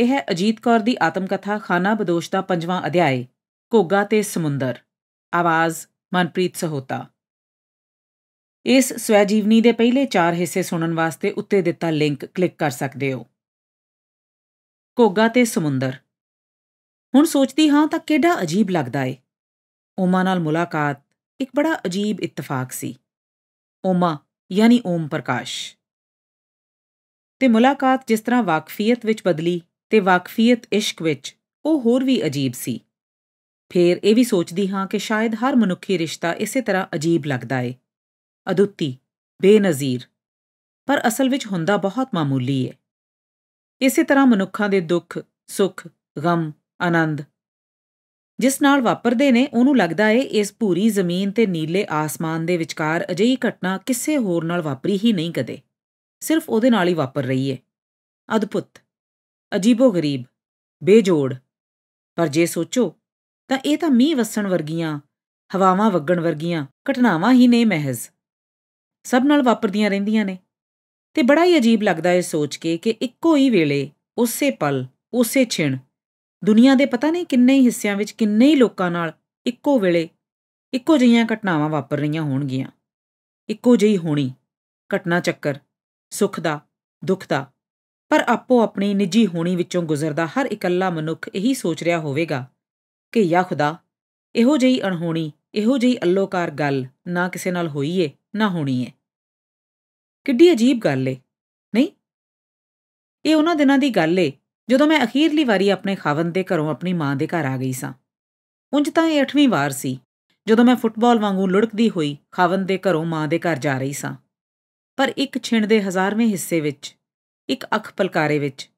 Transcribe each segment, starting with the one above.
ਇਹ ਹੈ ਅਜੀਤ ਕੌਰ ਦੀ ਆਤਮ ਕਥਾ ਖਾਨਾ ਬਦੋਸ਼ ਦਾ ਪੰਜਵਾਂ ਅਧਿਆਇ ਘੋਗਾ ਤੇ ਸਮੁੰਦਰ ਆਵਾਜ਼ ਮਨਪ੍ਰੀਤ ਸਹੋਤਾ ਇਸ ਸਵੈ ਜੀਵਨੀ ਦੇ ਪਹਿਲੇ 4 ਹਿੱਸੇ ਸੁਣਨ ਵਾਸਤੇ ਉੱਤੇ ਦਿੱਤਾ ਲਿੰਕ ਕਲਿੱਕ ਕਰ ਸਕਦੇ ਹੋ ਘੋਗਾ ਤੇ ਸਮੁੰਦਰ ਹੁਣ ਸੋਚਦੀ ਹਾਂ ਤਾਂ ਕਿਹੜਾ ਅਜੀਬ ਲੱਗਦਾ ਏ ਓਮਾ ਨਾਲ ਮੁਲਾਕਾਤ ਇੱਕ ਬੜਾ ਅਜੀਬ ਇਤਫਾਕ ਸੀ ਓਮਾ ਯਾਨੀ ਓਮ ਪ੍ਰਕਾਸ਼ ਤੇ ਮੁਲਾਕਾਤ ਜਿਸ ਤਰ੍ਹਾਂ ਵਾਕਫੀਅਤ ਵਿੱਚ ਬਦਲੀ ਤੇ ਵਾਕਫੀਅਤ ਇਸ਼ਕ ਵਿੱਚ ਉਹ ਹੋਰ ਵੀ ਅਜੀਬ ਸੀ ਫੇਰ ਇਹ ਵੀ ਸੋਚਦੀ ਹਾਂ ਕਿ ਸ਼ਾਇਦ ਹਰ ਮਨੁੱਖੀ ਰਿਸ਼ਤਾ ਇਸੇ ਤਰ੍ਹਾਂ ਅਜੀਬ ਲੱਗਦਾ ਏ ਅਦੁੱਤੀ ਬੇਨਜ਼ੀਰ ਪਰ ਅਸਲ ਵਿੱਚ ਹੁੰਦਾ ਬਹੁਤ ਮਾਮੂਲੀ ਏ ਇਸੇ ਤਰ੍ਹਾਂ ਮਨੁੱਖਾਂ ਦੇ ਦੁੱਖ ਸੁੱਖ ਗਮ ਆਨੰਦ ਜਿਸ ਨਾਲ ਵਾਪਰਦੇ ਨੇ ਉਹਨੂੰ ਲੱਗਦਾ ਏ ਇਸ ਪੂਰੀ ਜ਼ਮੀਨ ਤੇ ਨੀਲੇ ਆਸਮਾਨ ਦੇ ਵਿਚਕਾਰ ਅਜਿਹੀ ਘਟਨਾ ਕਿਸੇ ਹੋਰ ਨਾਲ ਵਾਪਰੀ ਹੀ ਨਹੀਂ ਕਦੇ ਸਿਰਫ ਉਹਦੇ ਨਾਲ ਹੀ ਵਾਪਰ ਰਹੀ ਏ ਅਦਭੁਤ ਅਜੀਬੋ-ਗਰੀਬ ਬੇਜੋੜ ਪਰ ਜੇ ਸੋਚੋ ਤਾਂ ਇਹ ਤਾਂ ਮੀਂਹ ਵਸਣ ਵਰਗੀਆਂ ਹਵਾਵਾਂ ਵਗਣ ਵਰਗੀਆਂ ਘਟਨਾਵਾਂ ਹੀ ਨੇ ਮਹਿਜ਼ ਸਭ ਨਾਲ ਵਾਪਰਦੀਆਂ ਰਹਿੰਦੀਆਂ ਨੇ ਤੇ ਬੜਾ ਹੀ ਅਜੀਬ ਲੱਗਦਾ ਹੈ ਸੋਚ ਕੇ ਕਿ ਇੱਕੋ ਹੀ ਵੇਲੇ ਉਸੇ ਪਲ ਉਸੇ ਛਿਣ ਦੁਨੀਆ ਦੇ ਪਤਾ ਨਹੀਂ ਕਿੰਨੇ ਹੀ ਹਿੱਸਿਆਂ ਵਿੱਚ ਕਿੰਨੇ ਹੀ ਲੋਕਾਂ ਨਾਲ ਇੱਕੋ ਵੇਲੇ ਇੱਕੋ ਜਿਹੀਆਂ ਘਟਨਾਵਾਂ ਵਾਪਰ ਰਹੀਆਂ ਹੋਣਗੀਆਂ ਇੱਕੋ ਜਿਹੀ ਹੋਣੀ ਘਟਨਾ ਚੱਕਰ ਸੁੱਖ ਦਾ ਦੁੱਖ ਦਾ ਪਰ ਆਪੋ ਆਪਣੀ ਨਿੱਜੀ ਹੋਣੀ ਵਿੱਚੋਂ ਗੁਜ਼ਰਦਾ ਹਰ ਇਕੱਲਾ ਮਨੁੱਖ ਇਹੀ ਸੋਚ ਰਿਹਾ ਹੋਵੇਗਾ ਕਿ ਯਾ ਖੁਦਾ ਇਹੋ ਜਿਹੀ ਅਣਹੋਣੀ ਇਹੋ ਜਿਹੀ ਅਲੋਕਾਰ ਗੱਲ ਨਾ ਕਿਸੇ ਨਾਲ ਹੋਈ ਏ ਨਾ ਹੋਣੀ ਏ ਕਿੱਡੀ ਅਜੀਬ ਗੱਲ ਏ ਨਹੀਂ ਇਹ ਉਹਨਾਂ ਦਿਨਾਂ ਦੀ ਗੱਲ ਏ ਜਦੋਂ ਮੈਂ ਅਖੀਰਲੀ ਵਾਰੀ ਆਪਣੇ ਖਾਵਨ ਦੇ ਘਰੋਂ ਆਪਣੀ ਮਾਂ ਦੇ ਘਰ ਆ ਗਈ ਸਾਂ ਉੰਜ ਤਾਂ ਇਹ 8ਵੀਂ ਵਾਰ ਸੀ ਜਦੋਂ ਮੈਂ ਫੁੱਟਬਾਲ ਵਾਂਗੂ ਲੁੜਕਦੀ ਹੋਈ ਖਾਵਨ ਦੇ ਘਰੋਂ ਮਾਂ ਦੇ ਘਰ ਜਾ ਰਹੀ ਸਾਂ ਪਰ ਇੱਕ ਛਿਣ ਦੇ ਹਜ਼ਾਰਵੇਂ ਹਿੱਸੇ ਵਿੱਚ ਇੱਕ ਅੱਖ ਪਲਕਾਰੇ ਵਿੱਚ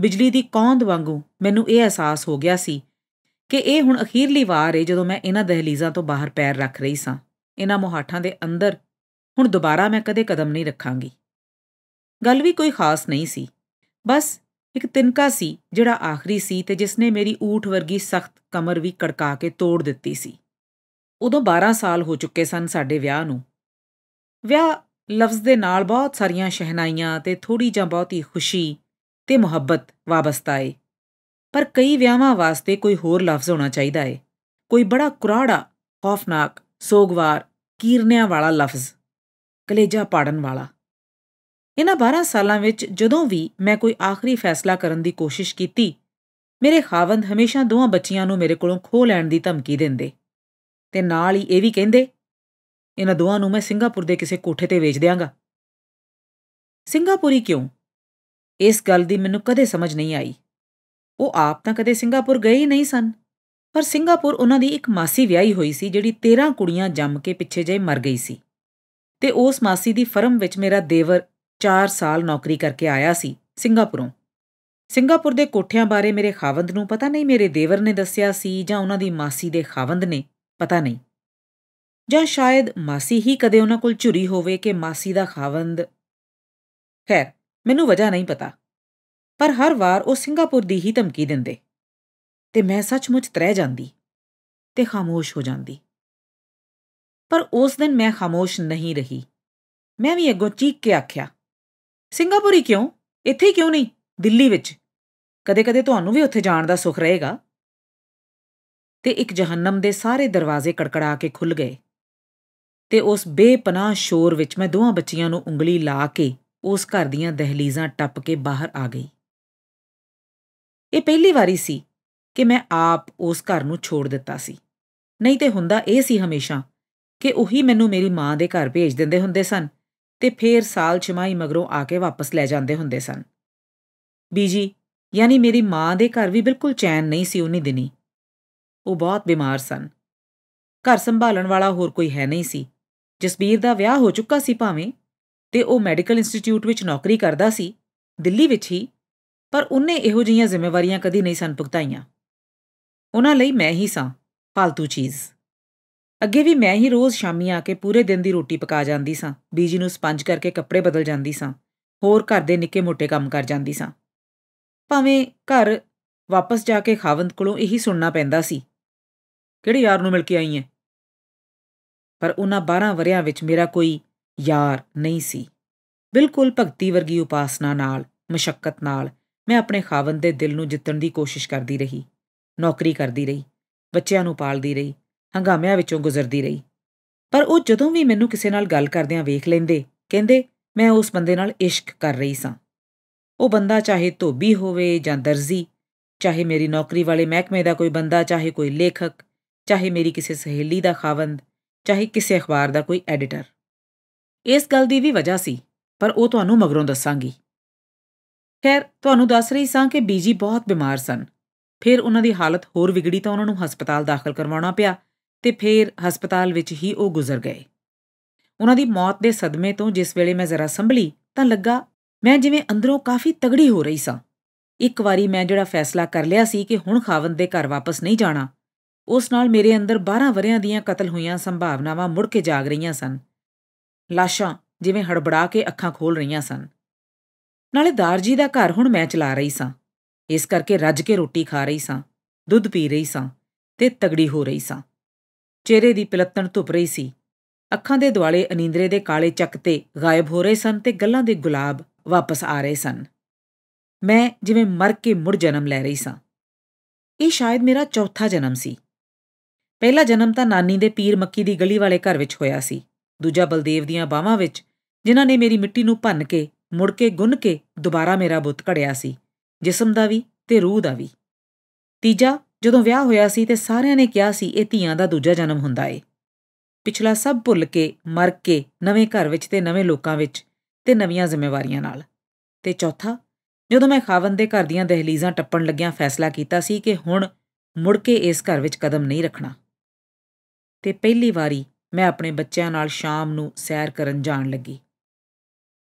ਬਿਜਲੀ ਦੀ ਕੌਂਦ ਵਾਂਗੂ ਮੈਨੂੰ ਇਹ ਅਹਿਸਾਸ ਹੋ ਗਿਆ ਸੀ ਕਿ ਇਹ ਹੁਣ ਅਖੀਰਲੀ ਵਾਰ ਹੈ ਜਦੋਂ ਮੈਂ ਇਹਨਾਂ ਦਹਲੀਜ਼ਾਂ ਤੋਂ ਬਾਹਰ ਪੈਰ ਰੱਖ ਰਹੀ ਸਾਂ ਇਹਨਾਂ ਮੋਹਾਠਾਂ ਦੇ ਅੰਦਰ ਹੁਣ ਦੁਬਾਰਾ ਮੈਂ ਕਦੇ ਕਦਮ ਨਹੀਂ ਰੱਖਾਂਗੀ ਗੱਲ ਵੀ ਕੋਈ ਖਾਸ ਨਹੀਂ ਸੀ ਬਸ ਇੱਕ ਤਿੰਕਾ ਸੀ ਜਿਹੜਾ ਆਖਰੀ ਸੀ ਤੇ ਜਿਸ ਨੇ ਮੇਰੀ ਊਠ ਵਰਗੀ ਸਖਤ ਕਮਰ ਵੀ ਕੜਕਾ ਕੇ ਤੋੜ ਦਿੱਤੀ ਸੀ ਉਦੋਂ 12 ਸਾਲ ਹੋ ਚੁੱਕੇ ਸਨ ਸਾਡੇ ਵਿਆਹ ਨੂੰ ਵਿਆਹ ਲਫ਼ਜ਼ ਦੇ ਨਾਲ ਬਹੁਤ ਸਾਰੀਆਂ ਸ਼ਹਿਨਾਈਆਂ ਤੇ ਥੋੜੀ ਜਾਂ ਬਹੁਤੀ ਖੁਸ਼ੀ ਤੇ ਮੁਹੱਬਤ ਵਾਬਸਤਾ ਏ ਪਰ ਕਈ ਵਿਆਹਾਂ ਵਾਸਤੇ ਕੋਈ ਹੋਰ ਲਫ਼ਜ਼ ਹੋਣਾ ਚਾਹੀਦਾ ਏ ਕੋਈ ਬੜਾ ਕੁਰਾੜਾ ਖੌਫਨਾਕ ਸੋਗਵਾਰ ਕੀਰਨਿਆਂ ਵਾਲਾ ਲਫ਼ਜ਼ ਕਲੇਜਾ ਪਾੜਨ ਵਾਲਾ ਇਹਨਾਂ 12 ਸਾਲਾਂ ਵਿੱਚ ਜਦੋਂ ਵੀ ਮੈਂ ਕੋਈ ਆਖਰੀ ਫੈਸਲਾ ਕਰਨ ਦੀ ਕੋਸ਼ਿਸ਼ ਕੀਤੀ ਮੇਰੇ ਖਾਵੰਦ ਹਮੇਸ਼ਾ ਦੋਹਾਂ ਬੱਚੀਆਂ ਨੂੰ ਮੇਰੇ ਕੋਲੋਂ ਖੋ ਲੈਣ ਦੀ ਧਮਕੀ ਦਿੰਦੇ ਤੇ ਨਾਲ ਹੀ ਇਹ ਵੀ ਕਹਿੰਦੇ ਇਹਨਾਂ ਦੋਹਾਂ ਨੂੰ ਮੈਂ ਸਿੰਗਾਪੁਰ ਦੇ ਕਿਸੇ ਕੋਠੇ ਤੇ ਵੇਚ ਦਿਆਂਗਾ ਸਿੰਗਾਪੁਰੀ ਕਿਉਂ ਇਸ ਗੱਲ ਦੀ ਮੈਨੂੰ ਕਦੇ ਸਮਝ ਨਹੀਂ ਆਈ ਉਹ ਆਪ ਤਾਂ ਕਦੇ ਸਿੰਗਾਪੁਰ ਗਏ ਹੀ ਨਹੀਂ ਸਨ ਪਰ ਸਿੰਗਾਪੁਰ ਉਹਨਾਂ ਦੀ ਇੱਕ ਮਾਸੀ ਵਿਆਹੀ ਹੋਈ ਸੀ ਜਿਹੜੀ 13 ਕੁੜੀਆਂ ਜੰਮ ਕੇ ਪਿੱਛੇ ਜੇ ਮਰ ਗਈ ਸੀ ਤੇ ਉਸ ਮਾਸੀ ਦੀ ਫਰਮ ਵਿੱਚ ਮੇਰਾ ਦੇਵਰ 4 ਸਾਲ ਨੌਕਰੀ ਕਰਕੇ ਆਇਆ ਸੀ ਸਿੰਗਾਪੁਰੋਂ ਸਿੰਗਾਪੁਰ ਦੇ ਕੋਠਿਆਂ ਬਾਰੇ ਮੇਰੇ ਖਾਵੰਦ ਨੂੰ ਪਤਾ ਨਹੀਂ ਮੇਰੇ ਦੇਵਰ ਨੇ ਦੱਸਿਆ ਸੀ ਜਾਂ ਉਹਨਾਂ ਦੀ ਮਾਸੀ ਦੇ ਖਾਵੰਦ ਨੇ ਪਤਾ ਨਹੀਂ ਜਾਂ ਸ਼ਾਇਦ ਮਾਸੀ ਹੀ ਕਦੇ ਉਹਨਾਂ ਕੋਲ ਝੁਰੀ ਹੋਵੇ ਕਿ ਮਾਸੀ ਦਾ ਖਾਵੰਦ ਖੈਰ ਮੈਨੂੰ ਵਜ੍ਹਾ ਨਹੀਂ ਪਤਾ ਪਰ ਹਰ ਵਾਰ ਉਹ ਸਿੰਗਾਪੁਰ ਦੀ ਹੀ ਧਮਕੀ ਦਿੰਦੇ ਤੇ ਮੈਂ ਸੱਚਮੁੱਚ ਤਰਹਿ ਜਾਂਦੀ ਤੇ ਖਾਮੋਸ਼ ਹੋ ਜਾਂਦੀ ਪਰ ਉਸ ਦਿਨ ਮੈਂ ਖਾਮੋਸ਼ ਨਹੀਂ ਰਹੀ ਮੈਂ ਵੀ ਅੱਗੋਂ ਚੀਕ ਕੇ ਆਖਿਆ ਸਿੰਗਾਪੁਰੀ ਕਿਉਂ ਇੱਥੇ ਕਿਉਂ ਨਹੀਂ ਦਿੱਲੀ ਵਿੱਚ ਕਦੇ-ਕਦੇ ਤੁਹਾਨੂੰ ਵੀ ਉੱਥੇ ਜਾਣ ਦਾ ਸੁਖ ਰਹੇਗਾ ਤੇ ਇੱਕ ਜਹੰਨਮ ਦੇ ਸਾਰੇ ਦਰਵਾਜ਼ੇ ਕੜਕੜਾ ਕੇ ਖੁੱਲ ਗਏ ਤੇ ਉਸ ਬੇਪਨਾਹ ਸ਼ੋਰ ਵਿੱਚ ਮੈਂ ਦੋਹਾਂ ਬੱਚੀਆਂ ਨੂੰ ਉਂਗਲੀ ਲਾ ਕੇ ਉਸ ਘਰ ਦੀਆਂ ਦਹਲੀਜ਼ਾਂ ਟੱਪ ਕੇ ਬਾਹਰ ਆ ਗਈ ਇਹ ਪਹਿਲੀ ਵਾਰੀ ਸੀ ਕਿ ਮੈਂ ਆਪ ਉਸ ਘਰ ਨੂੰ ਛੋੜ ਦਿੱਤਾ ਸੀ ਨਹੀਂ ਤੇ ਹੁੰਦਾ ਇਹ ਸੀ ਹਮੇਸ਼ਾ ਕਿ ਉਹੀ ਮੈਨੂੰ ਮੇਰੀ ਮਾਂ ਦੇ ਘਰ ਭੇਜ ਦਿੰਦੇ ਹੁੰਦੇ ਸਨ ਤੇ ਫੇਰ ਸਾਲ ਛਮਾਈ ਮਗਰੋਂ ਆ ਕੇ ਵਾਪਸ ਲੈ ਜਾਂਦੇ ਹੁੰਦੇ ਸਨ ਬੀਜੀ ਯਾਨੀ ਮੇਰੀ ਮਾਂ ਦੇ ਘਰ ਵੀ ਬਿਲਕੁਲ ਚੈਨ ਨਹੀਂ ਸੀ ਉਨੀ ਦਿਨੀ ਉਹ ਬਹੁਤ ਬਿਮਾਰ ਸਨ ਘਰ ਸੰਭਾਲਣ ਵਾਲਾ ਹੋਰ ਕੋਈ ਹੈ ਨਹੀਂ ਸੀ ਜਸਬੀਰ ਦਾ ਵਿਆਹ ਹੋ ਚੁੱਕਾ ਸੀ ਭਾਵੇਂ ਤੇ ਉਹ ਮੈਡੀਕਲ ਇੰਸਟੀਚਿਊਟ ਵਿੱਚ ਨੌਕਰੀ ਕਰਦਾ ਸੀ ਦਿੱਲੀ ਵਿੱਚ ਹੀ ਪਰ ਉਹਨੇ ਇਹੋ ਜਿਹੀਆਂ ਜ਼ਿੰਮੇਵਾਰੀਆਂ ਕਦੀ ਨਹੀਂ ਸਨ ਭੁਗਤਾਈਆਂ ਉਹਨਾਂ ਲਈ ਮੈਂ ਹੀ ਸਾਂ ਫालतू ਚੀਜ਼ ਅੱਗੇ ਵੀ ਮੈਂ ਹੀ ਰੋਜ਼ ਸ਼ਾਮੀ ਆ ਕੇ ਪੂਰੇ ਦਿਨ ਦੀ ਰੋਟੀ ਪਕਾ ਜਾਂਦੀ ਸਾਂ ਬੀਜੀ ਨੂੰ ਸਪੰਜ ਕਰਕੇ ਕੱਪੜੇ ਬਦਲ ਜਾਂਦੀ ਸਾਂ ਹੋਰ ਘਰ ਦੇ ਨਿੱਕੇ-ਮੋਟੇ ਕੰਮ ਕਰ ਜਾਂਦੀ ਸਾਂ ਭਾਵੇਂ ਘਰ ਵਾਪਸ ਜਾ ਕੇ ਖਾਵੰਦ ਕੋਲੋਂ ਇਹੀ ਸੁਣਨਾ ਪੈਂਦਾ ਸੀ ਕਿਹੜੇ ਯਾਰ ਨੂੰ ਮਿਲ ਕੇ ਆਈ ਐ ਪਰ ਉਹਨਾਂ 12 ਵਰਿਆਂ ਵਿੱਚ ਮੇਰਾ ਕੋਈ ਯਾਰ ਨਹੀਂ ਸੀ ਬਿਲਕੁਲ ਭਗਤੀ ਵਰਗੀ ਉਪਾਸਨਾ ਨਾਲ ਮੁਸ਼ਕਤ ਨਾਲ ਮੈਂ ਆਪਣੇ ਖਾਵਨ ਦੇ ਦਿਲ ਨੂੰ ਜਿੱਤਣ ਦੀ ਕੋਸ਼ਿਸ਼ ਕਰਦੀ ਰਹੀ ਨੌਕਰੀ ਕਰਦੀ ਰਹੀ ਬੱਚਿਆਂ ਨੂੰ ਪਾਲਦੀ ਰਹੀ ਹੰਗਾਮਿਆਂ ਵਿੱਚੋਂ ਗੁਜ਼ਰਦੀ ਰਹੀ ਪਰ ਉਹ ਜਦੋਂ ਵੀ ਮੈਨੂੰ ਕਿਸੇ ਨਾਲ ਗੱਲ ਕਰਦਿਆਂ ਵੇਖ ਲੈਂਦੇ ਕਹਿੰਦੇ ਮੈਂ ਉਸ ਬੰਦੇ ਨਾਲ ਇਸ਼ਕ ਕਰ ਰਹੀ ਸਾਂ ਉਹ ਬੰਦਾ ਚਾਹੇ ਧੋਬੀ ਹੋਵੇ ਜਾਂ ਦਰਜ਼ੀ ਚਾਹੇ ਮੇਰੀ ਨੌਕਰੀ ਵਾਲੇ ਮਹਿਕਮੇ ਦਾ ਕੋਈ ਬੰਦਾ ਚਾਹੇ ਕੋਈ ਲੇਖਕ ਚਾਹੇ ਮੇਰੀ ਕਿਸੇ ਸਹੇਲੀ ਦਾ ਖਾਵੰਦ ਚਾਹੇ ਕਿਸੇ ਅਖਬਾਰ ਦਾ ਕੋਈ ਐਡੀਟਰ ਇਸ ਗੱਲ ਦੀ ਵੀ ਵਜ੍ਹਾ ਸੀ ਪਰ ਉਹ ਤੁਹਾਨੂੰ ਮਗਰੋਂ ਦੱਸਾਂਗੀ ਖੈਰ ਤੁਹਾਨੂੰ ਦੱਸ ਰਹੀ ਸਾਂ ਕਿ ਬੀਜੀ ਬਹੁਤ ਬਿਮਾਰ ਸਨ ਫਿਰ ਉਹਨਾਂ ਦੀ ਹਾਲਤ ਹੋਰ ਵਿਗੜੀ ਤਾਂ ਉਹਨਾਂ ਨੂੰ ਹਸਪਤਾਲ ਦਾਖਲ ਕਰਵਾਉਣਾ ਪਿਆ ਤੇ ਫਿਰ ਹਸਪਤਾਲ ਵਿੱਚ ਹੀ ਉਹ ਗੁਜ਼ਰ ਗਏ ਉਹਨਾਂ ਦੀ ਮੌਤ ਦੇ ਸਦਮੇ ਤੋਂ ਜਿਸ ਵੇਲੇ ਮੈਂ ਜ਼ਰਾ ਸੰਭਲੀ ਤਾਂ ਲੱਗਾ ਮੈਂ ਜਿਵੇਂ ਅੰਦਰੋਂ ਕਾਫੀ ਤਗੜੀ ਹੋ ਰਹੀ ਸਾਂ ਇੱਕ ਵਾਰੀ ਮੈਂ ਜਿਹੜਾ ਫੈਸਲਾ ਕਰ ਲਿਆ ਸੀ ਕਿ ਹੁਣ ਖਾਵੰਦ ਦੇ ਘਰ ਵਾਪਸ ਨਹੀਂ ਜਾਣਾ ਉਸ ਨਾਲ ਮੇਰੇ ਅੰਦਰ 12 ਵਰਿਆਂ ਦੀਆਂ ਕਤਲ ਹੋਈਆਂ ਸੰਭਾਵਨਾਵਾਂ ਮੁੜ ਕੇ ਜਾਗ ਰਹੀਆਂ ਸਨ ਲਾਸ਼ਾਂ ਜਿਵੇਂ ਹੜਬੜਾ ਕੇ ਅੱਖਾਂ ਖੋਲ ਰਹੀਆਂ ਸਨ ਨਾਲੇ ਦਾਰਜੀ ਦਾ ਘਰ ਹੁਣ ਮੈਂ ਚਲਾ ਰਹੀ ਸਾਂ ਇਸ ਕਰਕੇ ਰੱਜ ਕੇ ਰੋਟੀ ਖਾ ਰਹੀ ਸਾਂ ਦੁੱਧ ਪੀ ਰਹੀ ਸਾਂ ਤੇ ਤਗੜੀ ਹੋ ਰਹੀ ਸਾਂ ਚਿਹਰੇ ਦੀ ਪਲਤਣ ਧੁੱਪ ਰਹੀ ਸੀ ਅੱਖਾਂ ਦੇ ਦੁਆਲੇ ਅਨੀਂਦਰੇ ਦੇ ਕਾਲੇ ਚੱਕ ਤੇ ਗਾਇਬ ਹੋ ਰਹੇ ਸਨ ਤੇ ਗੱਲਾਂ ਦੇ ਗੁਲਾਬ ਵਾਪਸ ਆ ਰਹੇ ਸਨ ਮੈਂ ਜਿਵੇਂ ਮਰ ਕੇ ਮੁੜ ਜਨਮ ਲੈ ਰਹੀ ਸਾਂ ਇਹ ਸ਼ਾਇਦ ਮੇਰਾ ਚੌਥਾ ਜਨਮ ਸੀ ਪਹਿਲਾ ਜਨਮ ਤਾਂ ਨਾਨੀ ਦੇ ਪੀਰ ਮੱਕੀ ਦੀ ਗਲੀ ਵਾਲੇ ਘਰ ਵਿੱਚ ਹੋਇਆ ਸੀ ਦੂਜਾ ਬਲਦੇਵ ਦੀਆਂ ਬਾਹਾਂ ਵਿੱਚ ਜਿਨ੍ਹਾਂ ਨੇ ਮੇਰੀ ਮਿੱਟੀ ਨੂੰ ਭੰਨ ਕੇ ਮੁੜ ਕੇ ਗੁੰਨ ਕੇ ਦੁਬਾਰਾ ਮੇਰਾ ਬੁੱਤ ਘੜਿਆ ਸੀ ਜਿਸਮ ਦਾ ਵੀ ਤੇ ਰੂਹ ਦਾ ਵੀ ਤੀਜਾ ਜਦੋਂ ਵਿਆਹ ਹੋਇਆ ਸੀ ਤੇ ਸਾਰਿਆਂ ਨੇ ਕਿਹਾ ਸੀ ਇਹ ਧੀਆਂ ਦਾ ਦੂਜਾ ਜਨਮ ਹੁੰਦਾ ਏ ਪਿਛਲਾ ਸਭ ਭੁੱਲ ਕੇ ਮਰ ਕੇ ਨਵੇਂ ਘਰ ਵਿੱਚ ਤੇ ਨਵੇਂ ਲੋਕਾਂ ਵਿੱਚ ਤੇ ਨਵੀਆਂ ਜ਼ਿੰਮੇਵਾਰੀਆਂ ਨਾਲ ਤੇ ਚੌਥਾ ਜਦੋਂ ਮੈਂ ਖਾਵਨ ਦੇ ਘਰ ਦੀਆਂ ਦਹਲੀਜ਼ਾਂ ਟੱਪਣ ਲੱਗਿਆਂ ਫੈਸਲਾ ਕੀਤਾ ਸੀ ਕਿ ਹੁਣ ਮੁੜ ਕੇ ਇਸ ਘਰ ਵਿੱਚ ਕਦਮ ਨਹੀਂ ਰੱਖਣਾ ਤੇ ਪਹਿਲੀ ਵਾਰੀ ਮੈਂ ਆਪਣੇ ਬੱਚਿਆਂ ਨਾਲ ਸ਼ਾਮ ਨੂੰ ਸੈਰ ਕਰਨ ਜਾਣ ਲੱਗੀ